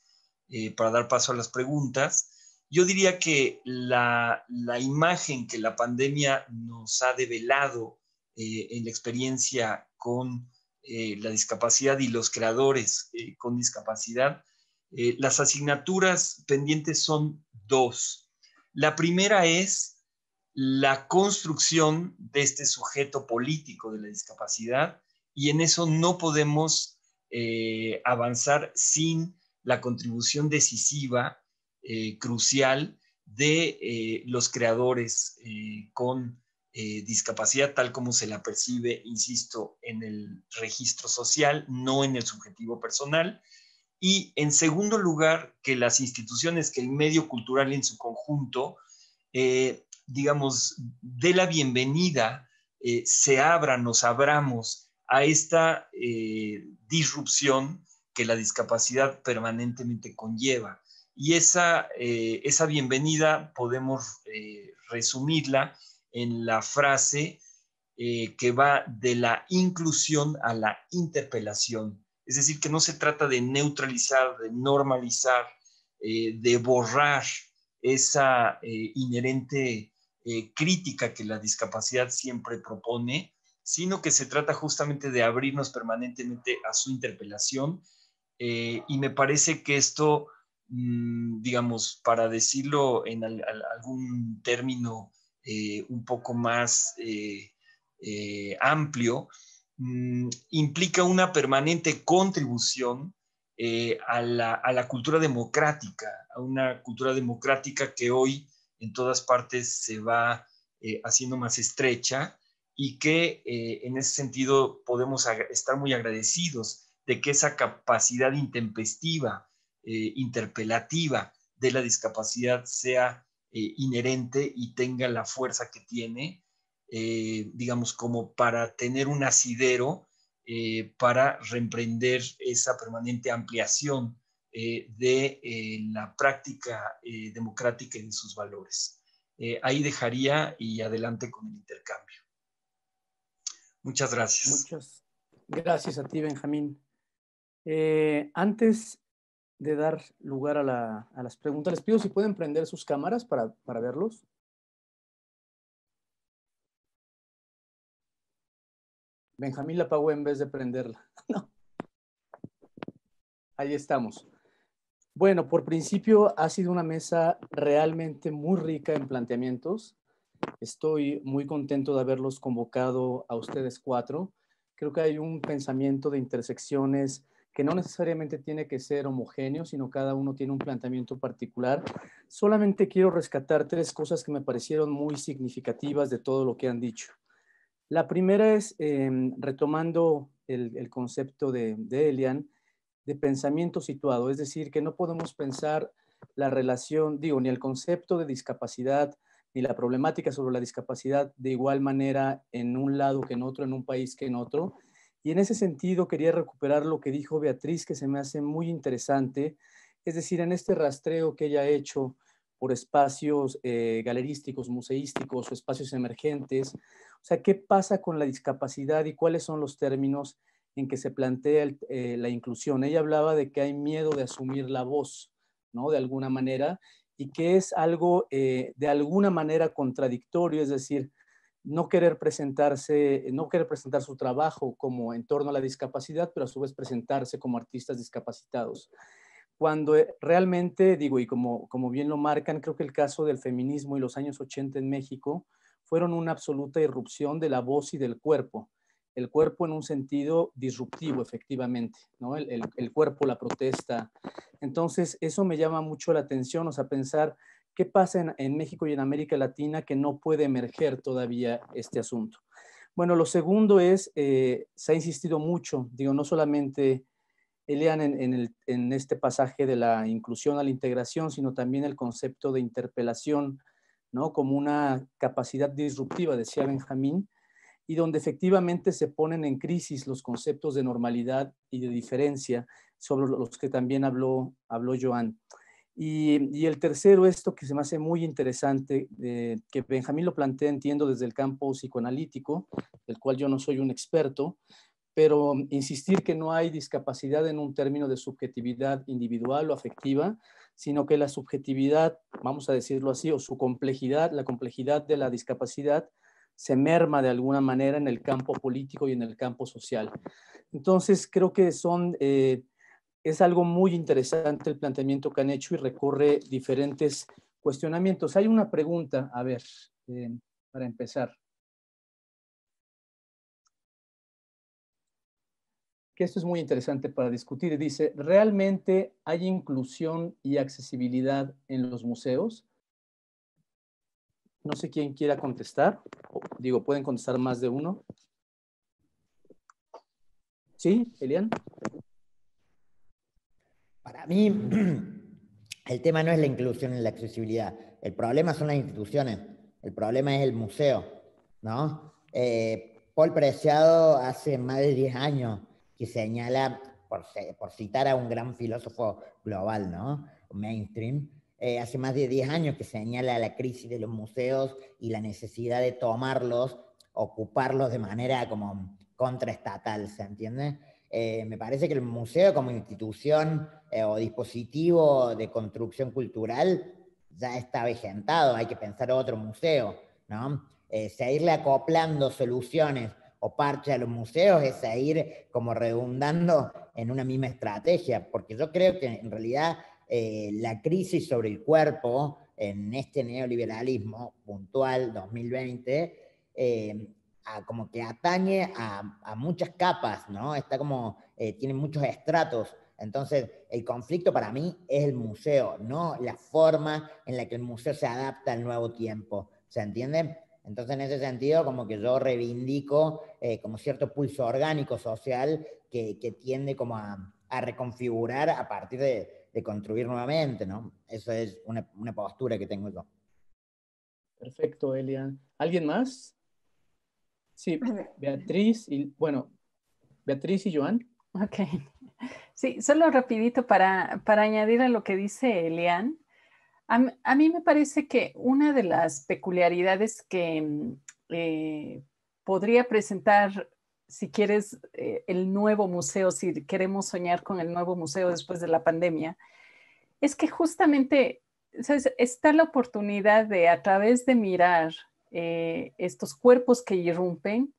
para dar paso a las preguntas, yo diría que la, imagen que la pandemia nos ha develado eh, en la experiencia con eh, la discapacidad y los creadores eh, con discapacidad, las asignaturas pendientes son dos. La primera es la construcción de este sujeto político de la discapacidad y en eso no podemos avanzar sin la contribución decisiva eh, crucial de eh, los creadores eh, con discapacidad tal como se la percibe, insisto, en el registro social, no en el subjetivo personal. Y en segundo lugar, que las instituciones, que el medio cultural en su conjunto, digamos, dé la bienvenida, se abran, nos abramos a esta disrupción que la discapacidad permanentemente conlleva. Y esa, eh, esa bienvenida podemos eh, resumirla en la frase eh, que va de la inclusión a la interpelación. Es decir, que no se trata de neutralizar, de normalizar, de borrar esa inherente crítica que la discapacidad siempre propone, sino que se trata justamente de abrirnos permanentemente a su interpelación. y me parece que esto Mm, digamos, para decirlo en algún término eh, un poco más eh, eh, amplio, mm, implica una permanente contribución a, la, cultura democrática, a una cultura democrática que hoy en todas partes se va haciendo más estrecha y que en ese sentido podemos estar muy agradecidos de que esa capacidad intempestiva, eh, interpelativa de la discapacidad sea eh, inherente y tenga la fuerza que tiene, eh, digamos, como para tener un asidero para reemprender esa permanente ampliación de la práctica democrática y de sus valores. ahí dejaría y adelante con el intercambio. Muchas gracias. Muchas gracias a ti, Benjamín. antes de dar lugar a, las preguntas. Les pido si pueden prender sus cámaras para, verlos. Benjamín la apagó en vez de prenderla. Ahí estamos. Bueno, por principio ha sido una mesa realmente muy rica en planteamientos. Estoy muy contento de haberlos convocado a ustedes cuatro. Creo que hay un pensamiento de intersecciones que no necesariamente tiene que ser homogéneo, sino cada uno tiene un planteamiento particular. Solamente quiero rescatar tres cosas que me parecieron muy significativas de todo lo que han dicho. La primera es, em, retomando el, concepto de, de Elian, de pensamiento situado, es decir, que no podemos pensar la relación, digo, ni el concepto de discapacidad, ni la problemática sobre la discapacidad de igual manera en un lado que en otro, en un país que en otro, y en ese sentido quería recuperar lo que dijo Beatriz, que se me hace muy interesante, es decir, en este rastreo que ella ha hecho por espacios eh, galerísticos, museísticos o espacios emergentes, o sea, ¿qué pasa con la discapacidad y cuáles son los términos en que se plantea eh, la inclusión? Ella hablaba de que hay miedo de asumir la voz, ¿no? De alguna manera, y que es algo eh, de alguna manera contradictorio, es decir, no querer presentarse, no querer presentar su trabajo como en torno a la discapacidad, pero a su vez presentarse como artistas discapacitados. Cuando eh, realmente, digo, y como, como bien lo marcan, creo que el caso del feminismo y los años 80 en México fueron una absoluta irrupción de la voz y del cuerpo. El cuerpo en un sentido disruptivo, efectivamente, ¿no? el cuerpo, la protesta. Entonces, eso me llama mucho la atención, o sea, pensar ¿Qué pasa en, México y en América Latina que no puede emerger todavía este asunto? Bueno, lo segundo es, eh, se ha insistido mucho, digo, no solamente Elian en, este pasaje de la inclusión a la integración, sino también el concepto de interpelación, ¿no? Como una capacidad disruptiva, decía Benjamín, y donde efectivamente se ponen en crisis los conceptos de normalidad y de diferencia, sobre los que también habló, habló Joan. Y, el tercero, esto que se me hace muy interesante, eh, que Benjamín lo plantea, entiendo, desde el campo psicoanalítico, del cual yo no soy un experto, pero insistir que no hay discapacidad en un término de subjetividad individual o afectiva, sino que la subjetividad, vamos a decirlo así, o su complejidad, la complejidad de la discapacidad, se merma de alguna manera en el campo político y en el campo social. Entonces, creo que son... Eh, es algo muy interesante el planteamiento que han hecho y recorre diferentes cuestionamientos. Hay una pregunta, a ver, eh, para empezar. Que esto es muy interesante para discutir. Dice, ¿realmente hay inclusión y accesibilidad en los museos? No sé quién quiera contestar. Digo, pueden contestar más de uno. ¿Sí, Elian? Para mí, el tema no es la inclusión en la accesibilidad. El problema son las instituciones. El problema es el museo, ¿no? Eh, Paul Preciado hace más de 10 años que señala, por, por citar a un gran filósofo global, ¿no? Mainstream, eh, hace más de 10 años que señala la crisis de los museos y la necesidad de tomarlos, ocuparlos de manera como contraestatal, ¿se entiende? Eh, me parece que el museo como institución eh, o dispositivo de construcción cultural ya está vejentado, hay que pensar otro museo, ¿no? Eh, seguirle acoplando soluciones o parches a los museos es seguir como redundando en una misma estrategia, porque yo creo que en realidad la crisis sobre el cuerpo en este neoliberalismo puntual 2020 como que atañe a, muchas capas, ¿no? Está como, eh, tiene muchos estratos. Entonces, el conflicto para mí es el museo, no la forma en la que el museo se adapta al nuevo tiempo. ¿Se entiende? Entonces, en ese sentido, como que yo reivindico eh, como cierto pulso orgánico social que, que tiende como a, reconfigurar a partir de, construir nuevamente, ¿no? Eso es una, una postura que tengo yo. Perfecto, Elian. ¿Alguien más? Sí, Beatriz y, bueno, Beatriz y Joan. Ok. Sí, solo rapidito para, para añadir a lo que dice Elian. A, mí me parece que una de las peculiaridades que mm, eh, podría presentar, si quieres, eh, el nuevo museo, si queremos soñar con el nuevo museo después de la pandemia, es que justamente está la oportunidad de, a través de mirar eh, estos cuerpos que irrumpen,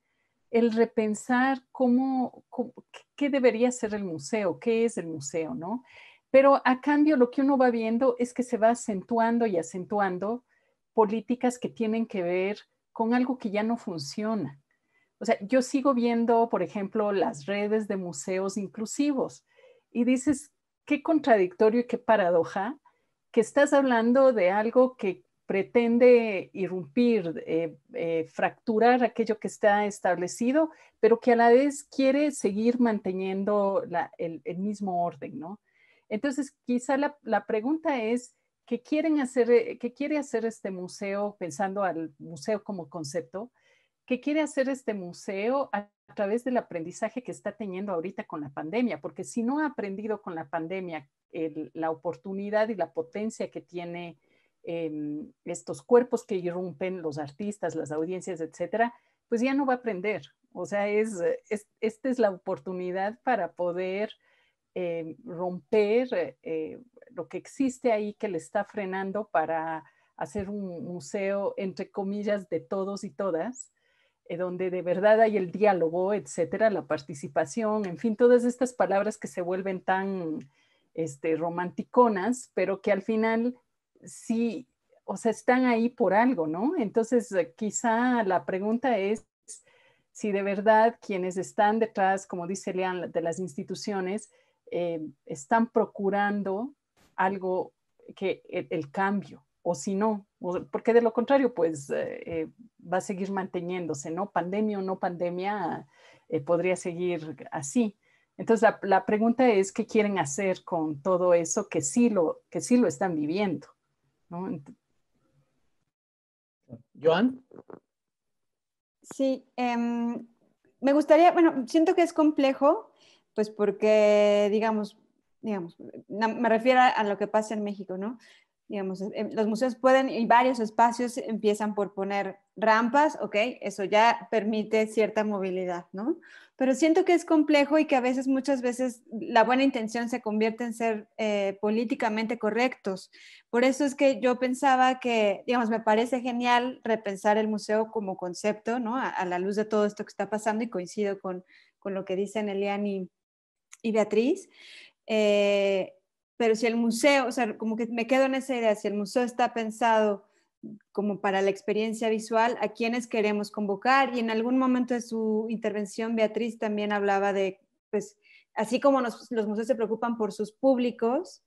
el repensar cómo, cómo, qué debería ser el museo, qué es el museo, ¿no? Pero a cambio lo que uno va viendo es que se va acentuando y acentuando políticas que tienen que ver con algo que ya no funciona. O sea, yo sigo viendo, por ejemplo, las redes de museos inclusivos y dices, qué contradictorio y qué paradoja que estás hablando de algo que pretende irrumpir, eh, eh, fracturar aquello que está establecido, pero que a la vez quiere seguir manteniendo el, mismo orden, ¿no? Entonces, quizá la, pregunta es, eh, ¿qué, quiere hacer este museo, pensando al museo como concepto? ¿Qué quiere hacer este museo a, través del aprendizaje que está teniendo ahorita con la pandemia? Porque si no ha aprendido con la pandemia la oportunidad y la potencia que tiene eh, estos cuerpos que irrumpen, los artistas, las audiencias, etcétera, pues ya no va a aprender. O sea, es, eh, esta es la oportunidad para poder em, romper eh, lo que existe ahí que le está frenando para hacer un museo, entre comillas, de todos y todas, eh, donde de verdad hay el diálogo, etcétera, la participación, en fin, todas estas palabras que se vuelven tan este, romanticonas, pero que al final sí, o sea, están ahí por algo, ¿no? Entonces, eh, quizá la pregunta es si de verdad quienes están detrás, como dice Lean, de las instituciones, eh, están procurando algo que el, cambio, o si no, porque de lo contrario, pues eh, va a seguir manteniéndose, ¿no? Pandemia o no pandemia, podría seguir así. Entonces, la, la, pregunta es, ¿qué quieren hacer con todo eso que sí lo, que sí lo están viviendo? Juan Joan. Sí, em, me gustaría, bueno, siento que es complejo, pues porque, digamos, digamos, me refiero a lo que pasa en México, ¿no? Digamos, eh, los museos pueden, y varios espacios empiezan por poner rampas, ok, eso ya permite cierta movilidad, ¿no? Pero siento que es complejo y que a veces, muchas veces, la buena intención se convierte en ser eh, políticamente correctos. Por eso es que yo pensaba que, digamos, me parece genial repensar el museo como concepto, ¿no? A, la luz de todo esto que está pasando y coincido con, con lo que dicen Elian y, y Beatriz. Eh, pero si el museo, o sea, como que me quedo en esa idea, si el museo está pensado como para la experiencia visual, a quienes queremos convocar. Y en algún momento de su intervención, Beatriz también hablaba de, pues, así como los museos se preocupan por sus públicos,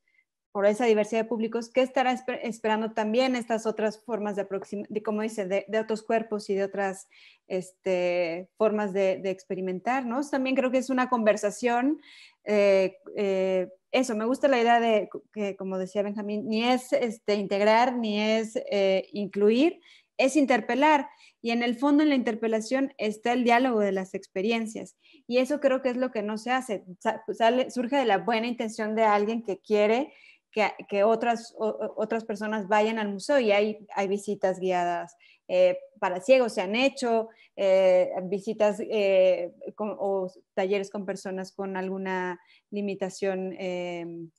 por esa diversidad de públicos, ¿qué estará esperando también estas otras formas de aproximación, de, como dice, de, otros cuerpos y de otras este, formas de, experimentarnos? experimentar? También creo que es una conversación eh, eh, eso, me gusta la idea de que, como decía Benjamín, ni es este, integrar, ni es eh, incluir, es interpelar. Y en el fondo, en la interpelación, está el diálogo de las experiencias. Y eso creo que es lo que no se hace. surge de la buena intención de alguien que quiere que, otras, personas vayan al museo y hay visitas guiadas, eh, para ciegos se han hecho, eh, visitas eh, o talleres con personas con alguna limitación em,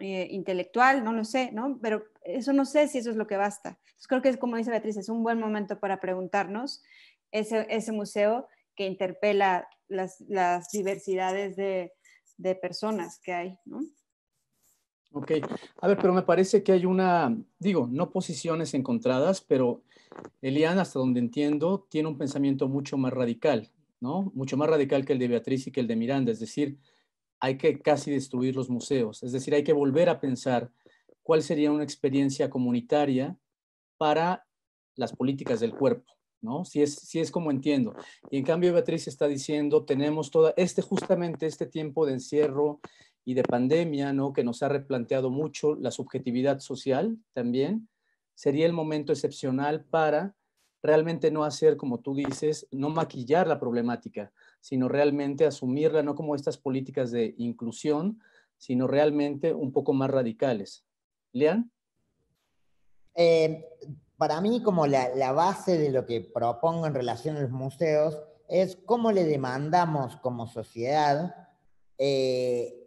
intelectual, no lo sé, ¿no? Pero eso no sé si eso es lo que basta. creo que es como dice Beatriz, es un buen momento para preguntarnos ese, museo que interpela las, diversidades de, de personas que hay, ¿no? Ok, a ver, pero me parece que hay una, digo, no posiciones encontradas, pero Elian, hasta donde entiendo, tiene un pensamiento mucho más radical, ¿no? Mucho más radical que el de Beatriz y que el de Miranda, es decir, hay que casi destruir los museos, es decir, hay que volver a pensar cuál sería una experiencia comunitaria para las políticas del cuerpo, ¿no? Si es, si es como entiendo. Y en cambio Beatriz está diciendo, tenemos toda, este justamente este tiempo de encierro y de pandemia, ¿no? que nos ha replanteado mucho la subjetividad social también, sería el momento excepcional para realmente no hacer, como tú dices, no maquillar la problemática, sino realmente asumirla no como estas políticas de inclusión, sino realmente un poco más radicales. ¿Lean? Eh, para mí, como la, base de lo que propongo en relación a los museos es cómo le demandamos como sociedad eh,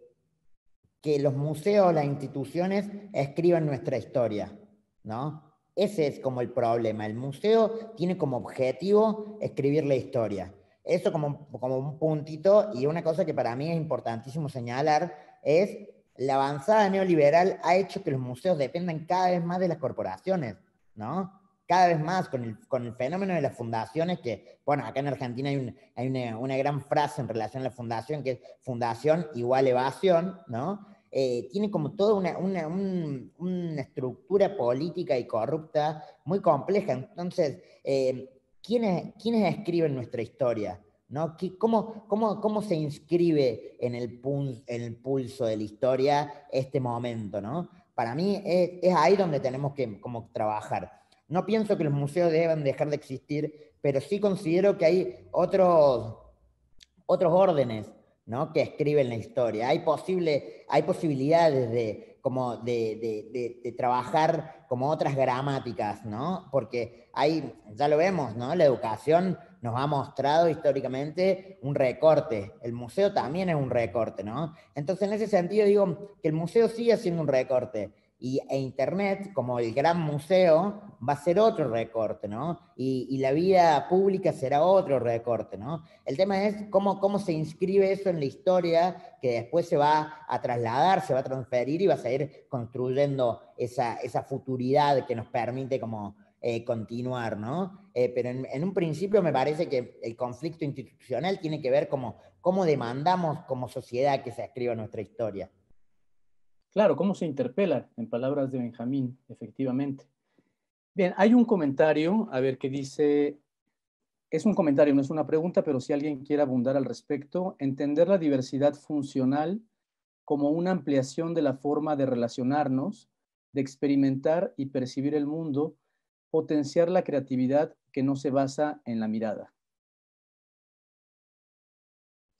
que los museos, las instituciones escriban nuestra historia, ¿no? Ese es como el problema. El museo tiene como objetivo escribir la historia. Eso como, como un puntito y una cosa que para mí es importantísimo señalar es la avanzada neoliberal ha hecho que los museos dependan cada vez más de las corporaciones, ¿no? cada vez más con el, fenómeno de las fundaciones, que, bueno, acá en Argentina hay, hay una, gran frase en relación a la fundación, que es fundación igual evasión, ¿no? Eh, tiene como toda una, una, estructura política y corrupta muy compleja. Entonces, eh, ¿quiénes, escriben nuestra historia? ¿no? ¿Cómo, cómo, cómo, se inscribe en el, pulso, en el, pulso, de la historia este momento? ¿no? Para mí es, ahí donde tenemos que como, trabajar. No pienso que los museos deban dejar de existir, pero sí considero que hay otros, otros órdenes ¿no? que escriben la historia. Hay, posible, hay posibilidades de, como de, de, trabajar como otras gramáticas, ¿no? porque hay, ya lo vemos, ¿no? la educación nos ha mostrado históricamente un recorte. El museo también es un recorte, ¿no? Entonces, en ese sentido, digo que el museo sigue siendo un recorte y, e Internet, como el gran museo, va a ser otro recorte, ¿no? Y, la vida pública será otro recorte, ¿no? El tema es cómo, cómo se inscribe eso en la historia que después se va a trasladar, se va a transferir y va a seguir construyendo esa, esa futuridad que nos permite como eh, continuar, ¿no? Eh, pero en, en, un principio me parece que el conflicto institucional tiene que ver como cómo demandamos como sociedad que se escriba nuestra historia. Claro, ¿cómo se interpela? En palabras de Benjamín, efectivamente. Bien, hay un comentario, a ver, qué dice, es un comentario, no es una pregunta, pero si alguien quiere abundar al respecto, entender la diversidad funcional como una ampliación de la forma de relacionarnos, de experimentar y percibir el mundo, potenciar la creatividad que no se basa en la mirada.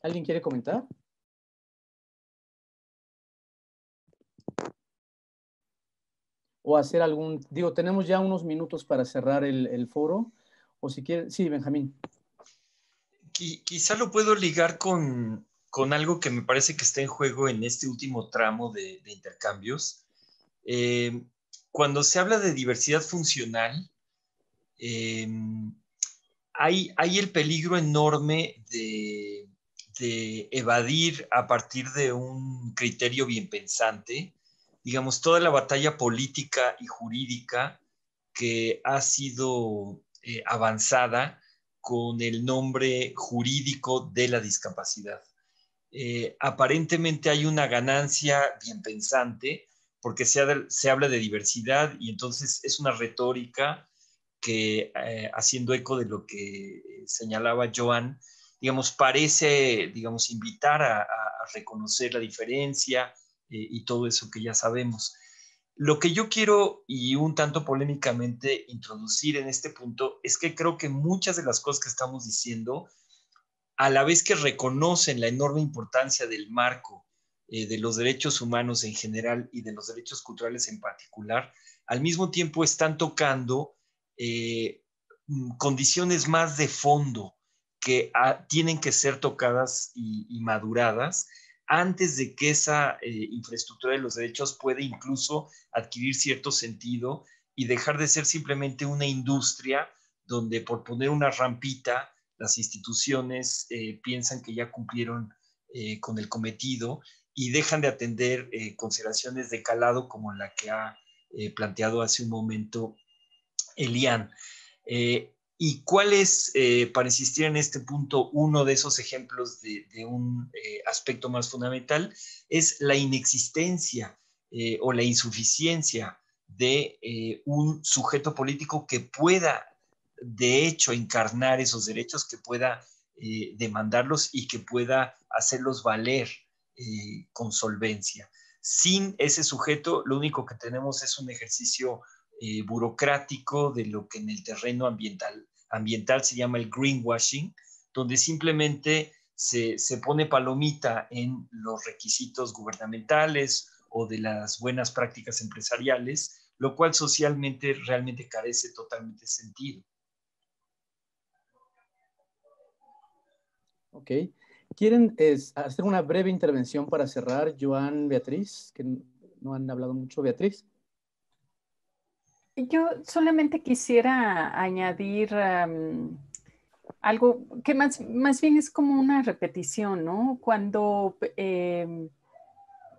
¿Alguien quiere comentar? o hacer algún, digo, tenemos ya unos minutos para cerrar el, foro, o si quieren, sí, Benjamín. quizá lo puedo ligar con, algo que me parece que está en juego en este último tramo de, intercambios. Eh, cuando se habla de diversidad funcional, em, hay, el peligro enorme de, evadir a partir de un criterio bien pensante digamos, toda la batalla política y jurídica que ha sido eh, avanzada con el nombre jurídico de la discapacidad. Eh, aparentemente hay una ganancia bien pensante porque se, habla de diversidad y entonces es una retórica que, eh, haciendo eco de lo que señalaba Joan, digamos, parece, digamos, invitar a reconocer la diferencia, eh, y todo eso que ya sabemos. Lo que yo quiero y un tanto polémicamente introducir en este punto es que creo que muchas de las cosas que estamos diciendo, a la vez que reconocen la enorme importancia del marco eh, de los derechos humanos en general y de los derechos culturales en particular, al mismo tiempo están tocando eh, mm, condiciones más de fondo que ah, tienen que ser tocadas y maduradas antes de que esa eh, infraestructura de los derechos pueda incluso adquirir cierto sentido y dejar de ser simplemente una industria donde por poner una rampita las instituciones eh, piensan que ya cumplieron eh, con el cometido y dejan de atender consideraciones de calado como la que ha planteado hace un momento Elian. ¿Y cuál es, eh, para insistir en este punto, uno de esos ejemplos de, un eh, aspecto más fundamental? Es la inexistencia eh, o la insuficiencia de un sujeto político que pueda, de hecho, encarnar esos derechos, que pueda demandarlos y que pueda hacerlos valer con solvencia. Sin ese sujeto, lo único que tenemos es un ejercicio eh, burocrático de lo que en el terreno ambiental, ambiental se llama el greenwashing, donde simplemente se, pone palomita en los requisitos gubernamentales o de las buenas prácticas empresariales, lo cual socialmente realmente carece totalmente de sentido. Ok. ¿Quieren hacer una breve intervención para cerrar, Joan, Beatriz, que no han hablado mucho, Beatriz? Yo solamente quisiera añadir algo que más, más bien es como una repetición, ¿no? Cuando em,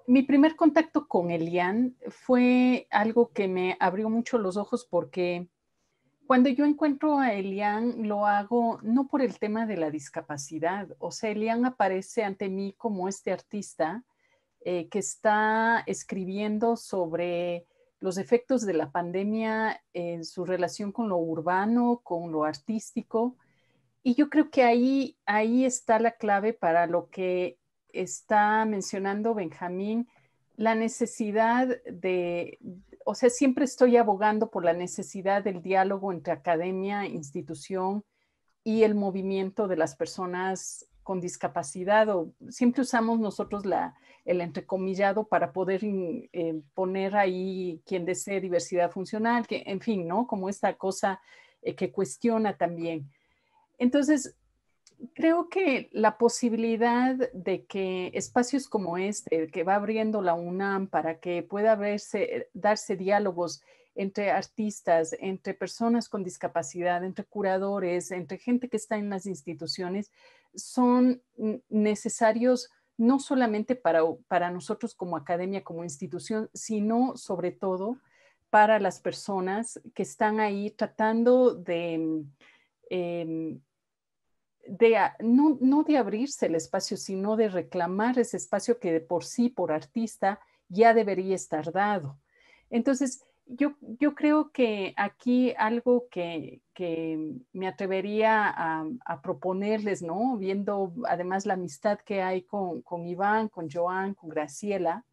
mi primer contacto con Elian fue algo que me abrió mucho los ojos porque cuando yo encuentro a Elian lo hago no por el tema de la discapacidad, o sea, Elian aparece ante mí como este artista eh, que está escribiendo sobre los efectos de la pandemia en su relación con lo urbano, con lo artístico. Y yo creo que ahí, ahí está la clave para lo que está mencionando Benjamín, la necesidad de, o sea, siempre estoy abogando por la necesidad del diálogo entre academia, institución y el movimiento de las personas con discapacidad, o siempre usamos nosotros la, el entrecomillado para poder mm, eh, poner ahí quien desee diversidad funcional, que en fin, ¿no? Como esta cosa eh, que cuestiona también. Entonces, creo que la posibilidad de que espacios como este, que va abriendo la UNAM para que pueda darse diálogos entre artistas, entre personas con discapacidad, entre curadores, entre gente que está en las instituciones, son necesarios no solamente para, nosotros como academia, como institución, sino sobre todo para las personas que están ahí tratando de, mm, em, de no, no, de abrirse el espacio, sino de reclamar ese espacio que de por sí, por artista, ya debería estar dado. Entonces, yo, creo que aquí algo que, me atrevería a, proponerles, ¿no? Viendo además la amistad que hay con, Iván, con Joan, con Graciela,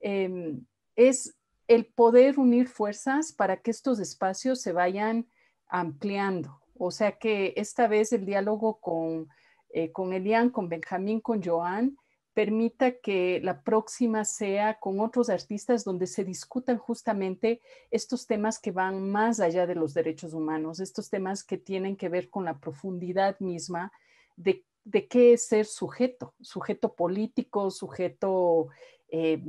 em, es el poder unir fuerzas para que estos espacios se vayan ampliando. O sea que esta vez el diálogo con, eh, con Elian, con Benjamín, con Joan, permita que la próxima sea con otros artistas donde se discutan justamente estos temas que van más allá de los derechos humanos, estos temas que tienen que ver con la profundidad misma de, qué es ser sujeto, sujeto político, sujeto eh,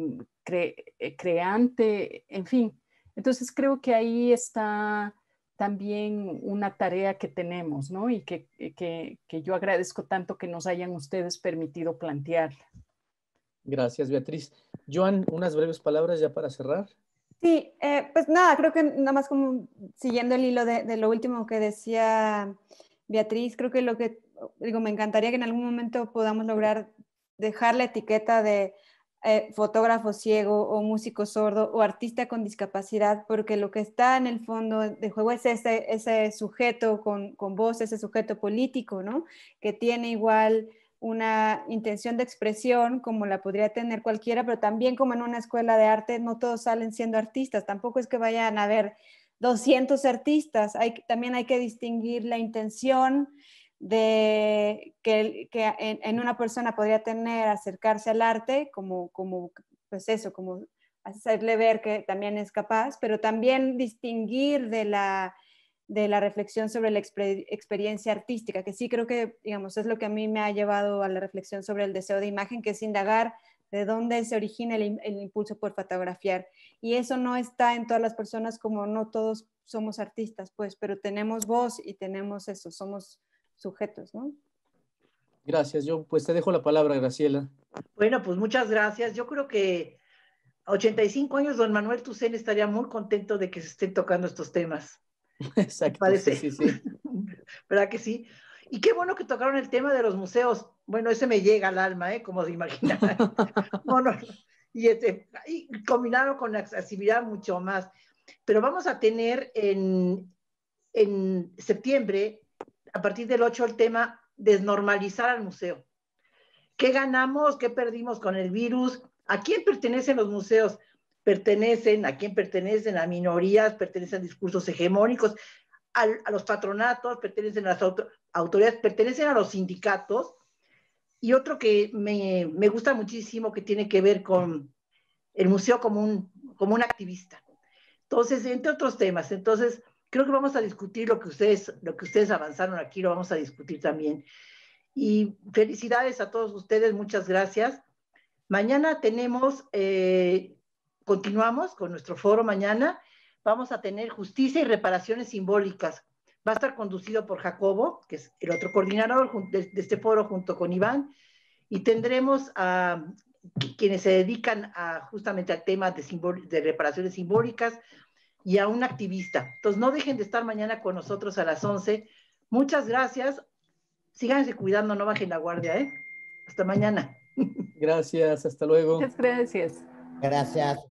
eh, creante, en fin. Entonces creo que ahí está también una tarea que tenemos, ¿no? Y eh, que, yo agradezco tanto que nos hayan ustedes permitido plantear. Gracias, Beatriz. Joan, unas breves palabras ya para cerrar. Sí, eh, pues nada, creo que nada más como siguiendo el hilo de, lo último que decía Beatriz, creo que lo que, digo, me encantaría que en algún momento podamos lograr dejar la etiqueta de eh, fotógrafo ciego o músico sordo o artista con discapacidad, porque lo que está en el fondo de juego es ese, sujeto con, con voz, ese sujeto político, ¿no? Que tiene igual una intención de expresión como la podría tener cualquiera, pero también como en una escuela de arte no todos salen siendo artistas, tampoco es que vayan a haber 200 artistas, también hay que distinguir la intención de que, en, una persona podría tener acercarse al arte como, como pues eso, como hacerle ver que también es capaz, pero también distinguir de la, reflexión sobre la experiencia artística, que sí creo que, digamos, es lo que a mí me ha llevado a la reflexión sobre el deseo de imagen, que es indagar de dónde se origina el, el impulso por fotografiar. Y eso no está en todas las personas, como no todos somos artistas, pues, pero tenemos voz y tenemos eso, somos sujetos, Gracias, yo pues te dejo la palabra, Graciela. Bueno, pues muchas gracias. Yo creo que a 85 años don Manuel Tucen estaría muy contento de que se estén tocando estos temas. Exacto. Parece. Sí, sí. ¿Verdad que sí? Y qué bueno que tocaron el tema de los museos. Bueno, ese me llega al alma, ¿eh? Como se imagina. y, este, y combinado con la accesibilidad mucho más. Pero vamos a tener en, en septiembre a partir del 8 el tema desnormalizar al museo. ¿Qué ganamos? ¿Qué perdimos con el virus? ¿A quién pertenecen los museos? ¿Pertenecen a quién pertenecen? ¿A minorías? ¿Pertenecen a discursos hegemónicos? ¿A, los patronatos? ¿Pertenecen a las autoridades? ¿Pertenecen a los sindicatos? Y otro que me, gusta muchísimo que tiene que ver con el museo como un, como un activista. Entonces, entre otros temas, entonces creo que vamos a discutir lo que ustedes, lo que ustedes avanzaron aquí, lo vamos a discutir también. Y felicidades a todos ustedes, muchas gracias. Mañana tenemos, eh, continuamos con nuestro foro mañana. Vamos a tener justicia y reparaciones simbólicas. Va a estar conducido por Jacobo, que es el otro coordinador de, este foro junto con Iván. Y tendremos a quienes se dedican a, justamente al tema de, de reparaciones simbólicas, y a un activista. Entonces, no dejen de estar mañana con nosotros a las 11. Muchas gracias. Síganse cuidando, no bajen la guardia, ¿eh? Hasta mañana. Gracias, hasta luego. Muchas gracias. Gracias.